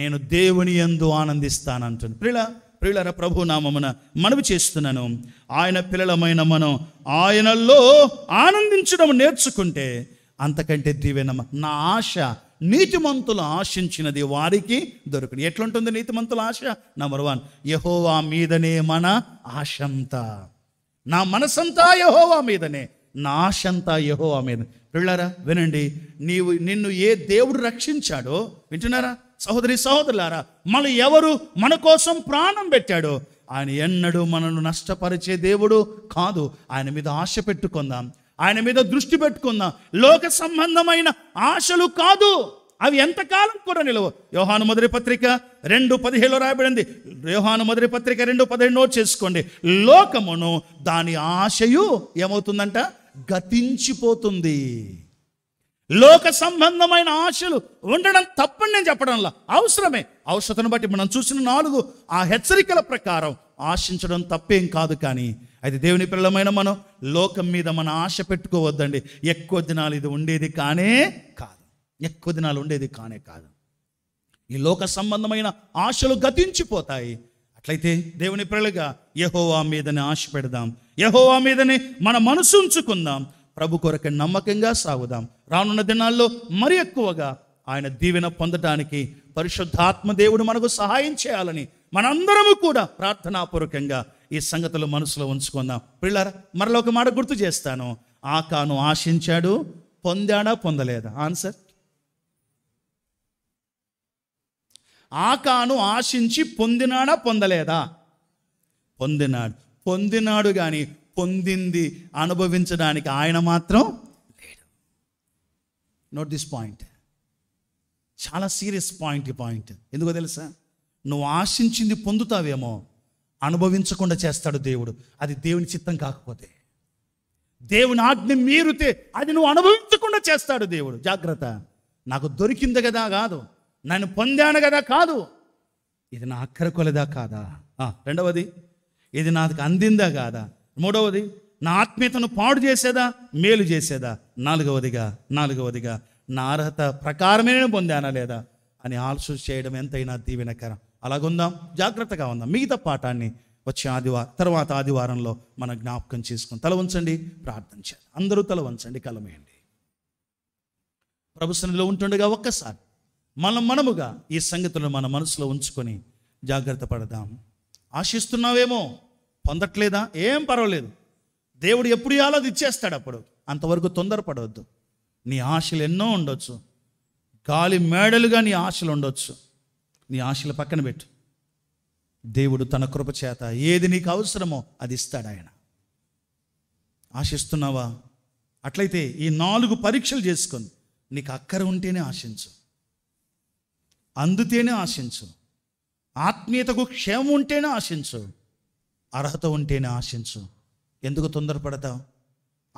నేను దేవుని ఎందు ఆనందిస్తానంటుంది ప్రిలా ప్రియులర నామమున మనవి చేస్తున్నాను ఆయన పిల్లలమైన మనం ఆయనలో ఆనందించడం నేర్చుకుంటే అంతకంటే దీవెనమ్మ నా ఆశ నీతిమంతులు ఆశించినది వారికి దొరుకును ఎట్లుంటుంది నీతిమంతుల ఆశ నంబర్ వన్ యహోవా మీదనే మన ఆశంతా నా మనసంతా యహోవా మీదనే నా ఆశంతా యహోవా మీద పిల్లరా వినండి నీవు నిన్ను ఏ దేవుడు రక్షించాడో వింటున్నారా సహోదరి సహోదరులారా మన ఎవరు మన కోసం ప్రాణం పెట్టాడో ఆయన ఎన్నడూ మనను నష్టపరిచే దేవుడు కాదు ఆయన మీద ఆశ పెట్టుకుందాం ఆయన మీద దృష్టి పెట్టుకుందాం లోక సంబంధమైన ఆశలు కాదు అవి ఎంతకాలం కూడా నిలవు యోహాను మొదటి పత్రిక రెండు పదిహేలో రాయబడింది యోహాను మొదటి పత్రిక రెండు పదిహేడు నోట్ చేసుకోండి లోకమును దాని ఆశయు ఏమవుతుందంట గతించిపోతుంది లోక సంబంధమైన ఆశలు ఉండడం తప్పని నేను చెప్పడంలా అవసరమే అవసరతను బట్టి మనం చూసిన నాలుగు ఆ హెచ్చరికల ప్రకారం ఆశించడం తప్పేం కాదు కానీ అయితే దేవుని పిల్లమైన మనం లోకం మీద మన ఆశ పెట్టుకోవద్దండి ఎక్కువ దినాలు ఇది ఉండేది కానే కాదు ఎక్కువ దినాలు ఉండేది కానే కాదు ఈ లోక సంబంధమైన ఆశలు గతించిపోతాయి అట్లయితే దేవుని పిల్లలుగా యహోవా మీదని ఆశ పెడదాం యహోవా మీదనే మన మనసు ఉంచుకుందాం ప్రభు కొరకు నమ్మకంగా సాగుదాం రానున్న దినాల్లో మరి ఎక్కువగా ఆయన దీవెన పొందటానికి పరిశుద్ధాత్మ దేవుడు మనకు సహాయం చేయాలని మనందరము కూడా ప్రార్థనాపూర్వకంగా ఈ సంగతులు మనసులో ఉంచుకుందాం పిల్లరా మరలో ఒక మాట గుర్తు చేస్తాను ఆకాను ఆశించాడు పొందాడా పొందలేదా ఆన్సర్ ఆకాను ఆశించి పొందినాడా పొందలేదా పొందినాడు పొందినాడు కానీ పొందింది అనుభవించడానికి ఆయన మాత్రం లేడు నోట్ దిస్ పాయింట్ చాలా సీరియస్ పాయింట్ ఈ పాయింట్ ఎందుకో తెలుసా నువ్వు ఆశించింది పొందుతావేమో అనుభవించకుండా చేస్తాడు దేవుడు అది దేవుని చిత్తం కాకపోతే దేవుని ఆజ్ఞ మీరుతే అది నువ్వు అనుభవించకుండా చేస్తాడు దేవుడు జాగ్రత్త నాకు దొరికింది కదా కాదు నన్ను పొందాను కదా కాదు ఇది నా అక్కర కొలదా కాదా రెండవది ఇది నాకు అందిందా కాదా మూడవది నా ఆత్మీయతను పాడు చేసేదా మేలు చేసేదా నాలుగవదిగా నాలుగవదిగా నా అర్హత ప్రకారమే పొందానా లేదా అని ఆలోచన చేయడం ఎంతైనా దీవెనకరం అలాగుందాం జాగ్రత్తగా ఉందాం మిగతా పాఠాన్ని వచ్చే ఆదివారం తర్వాత ఆదివారంలో మన జ్ఞాపకం చేసుకుని తల ఉంచండి ప్రార్థన చేయాలి అందరూ తల ఉంచండి కలమేయండి ప్రభుత్వంలో ఉంటుండగా ఒక్కసారి మనం మనముగా ఈ సంగతులను మన మనసులో ఉంచుకొని జాగ్రత్త పడదాం ఆశిస్తున్నావేమో పొందట్లేదా ఏం పర్వాలేదు దేవుడు ఎప్పుడు ఇవ్వాలో అది ఇచ్చేస్తాడు అప్పుడు అంతవరకు తొందరపడవద్దు నీ ఆశలు ఎన్నో ఉండొచ్చు గాలి మేడలుగా నీ ఆశలు ఉండొచ్చు నీ ఆశలు పక్కన పెట్టు దేవుడు తన కృప చేత ఏది నీకు అవసరమో అది ఇస్తాడు ఆయన ఆశిస్తున్నావా అట్లయితే ఈ నాలుగు పరీక్షలు చేసుకొని నీకు అక్కర ఉంటేనే ఆశించు అందుతేనే ఆశించు ఆత్మీయతకు క్షేమం ఉంటేనే ఆశించు అర్హత ఉంటేనే ఆశించు ఎందుకు తొందరపడతావు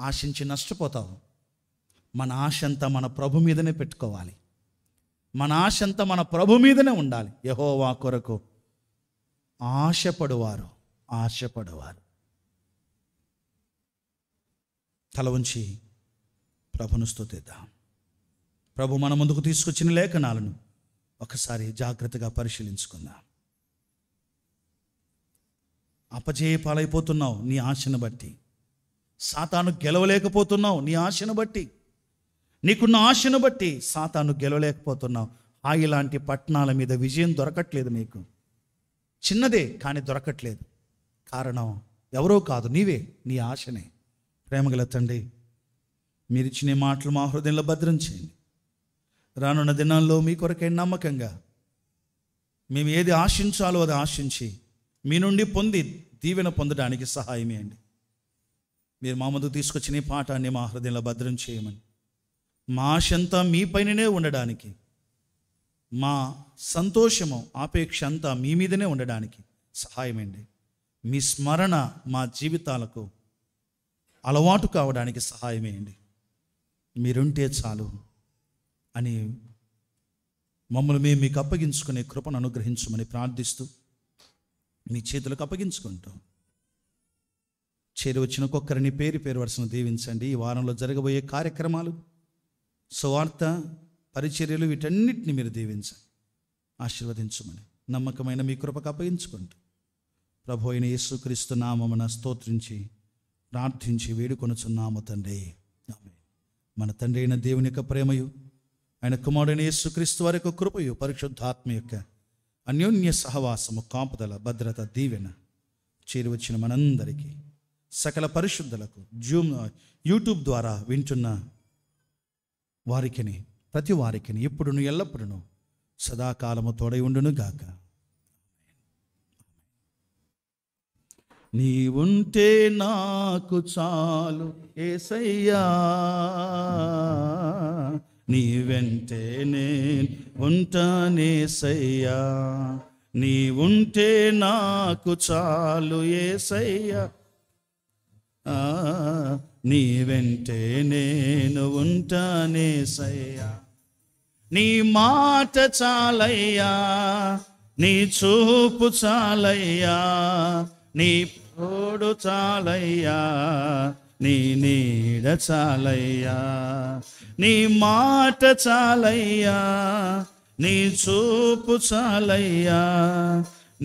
ఆశించి నష్టపోతావు మన ఆశ అంతా మన ప్రభు మీదనే పెట్టుకోవాలి మన ఆశ అంతా మన ప్రభు మీదనే ఉండాలి యహోవా కొరకు ఆశపడువారు ఆశపడువారు తల ఉంచి ప్రభును స్థుతిద్దాం ప్రభు మన ముందుకు తీసుకొచ్చిన లేఖనాలను ఒకసారి జాగ్రత్తగా పరిశీలించుకుందాం అపజయ పాలైపోతున్నావు నీ ఆశను బట్టి సాతాను గెలవలేకపోతున్నావు నీ ఆశను బట్టి నీకున్న ఆశను బట్టి సాతాను గెలవలేకపోతున్నావు ఆ ఇలాంటి పట్టణాల మీద విజయం దొరకట్లేదు నీకు చిన్నదే కానీ దొరకట్లేదు కారణం ఎవరో కాదు నీవే నీ ఆశనే ప్రేమగల తండ్రి మీరిచ్చిన మాటలు మా హృదయంలో భద్రం చేయండి రానున్న దినాల్లో మీ కొరకే నమ్మకంగా మేము ఏది ఆశించాలో అది ఆశించి మీ నుండి పొంది దీవెన పొందడానికి సహాయమేయండి మీరు మా ముందు తీసుకొచ్చిన పాఠాన్ని మా హృదయంలో భద్రం చేయమని మా శంత మీ పైననే ఉండడానికి మా సంతోషము ఆపేక్ష అంతా మీ మీదనే ఉండడానికి సహాయమండి మీ స్మరణ మా జీవితాలకు అలవాటు కావడానికి సహాయమేయండి మీరుంటే చాలు అని మమ్మల్ని మేము మీకు అప్పగించుకునే కృపను అనుగ్రహించమని ప్రార్థిస్తూ మీ చేతులకు అప్పగించుకుంటూ చేరి వచ్చిన ఒక్కొక్కరిని పేరు పేరు వరుసను దీవించండి ఈ వారంలో జరగబోయే కార్యక్రమాలు సువార్త పరిచర్యలు వీటన్నిటిని మీరు దీవించండి ఆశీర్వదించమని నమ్మకమైన మీ కృపకు అప్పగించుకుంటూ ప్రభు అయిన యేసుక్రీస్తు నామమున స్తోత్రించి ప్రార్థించి వేడుకొనుచున్నాము తండ్రి మన తండ్రి అయిన దేవుని యొక్క ప్రేమయు ఆయన కుమారుడైన యేసుక్రీస్తు వారి యొక్క కృపయు పరిశుద్ధాత్మ యొక్క అన్యోన్య సహవాసము కాపుదల భద్రత దీవెన చేరువచ్చిన మనందరికీ సకల పరిశుద్ధులకు జూమ్ యూట్యూబ్ ద్వారా వింటున్న వారికిని ప్రతి వారికిని ఇప్పుడును ఎల్లప్పుడును సదాకాలము తోడై ఉండును గాక నీ ఉంటే నాకు చాలు ఏసయ్యా నీ వెంటే నేను సయ్యా నీ ఉంటే నాకు చాలు ఏసయ్యా నీ వెంటే నేను ఉంటానే సయ్యా నీ మాట చాలయ్యా నీ చూపు చాలయ్యా నీ పోడు చాలయ్యా నీ నీడ చాలయ్యా నీ మాట చాలయ్యా నీ చూపు చాలయ్యా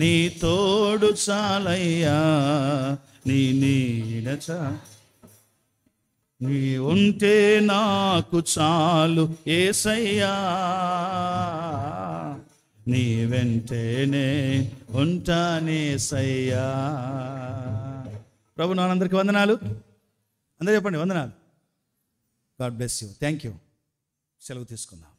నీ తోడు చాలయ్యా నీ నీడ చా నీ ఉంటే నాకు చాలు ఏసయ్యా నీ వెంటేనే ఉంటానేసయ్యా ప్రభు నానందరికి వందనాలు అందరూ చెప్పండి వందనాలు God bless you thank you సెలవు తీసుకుందాం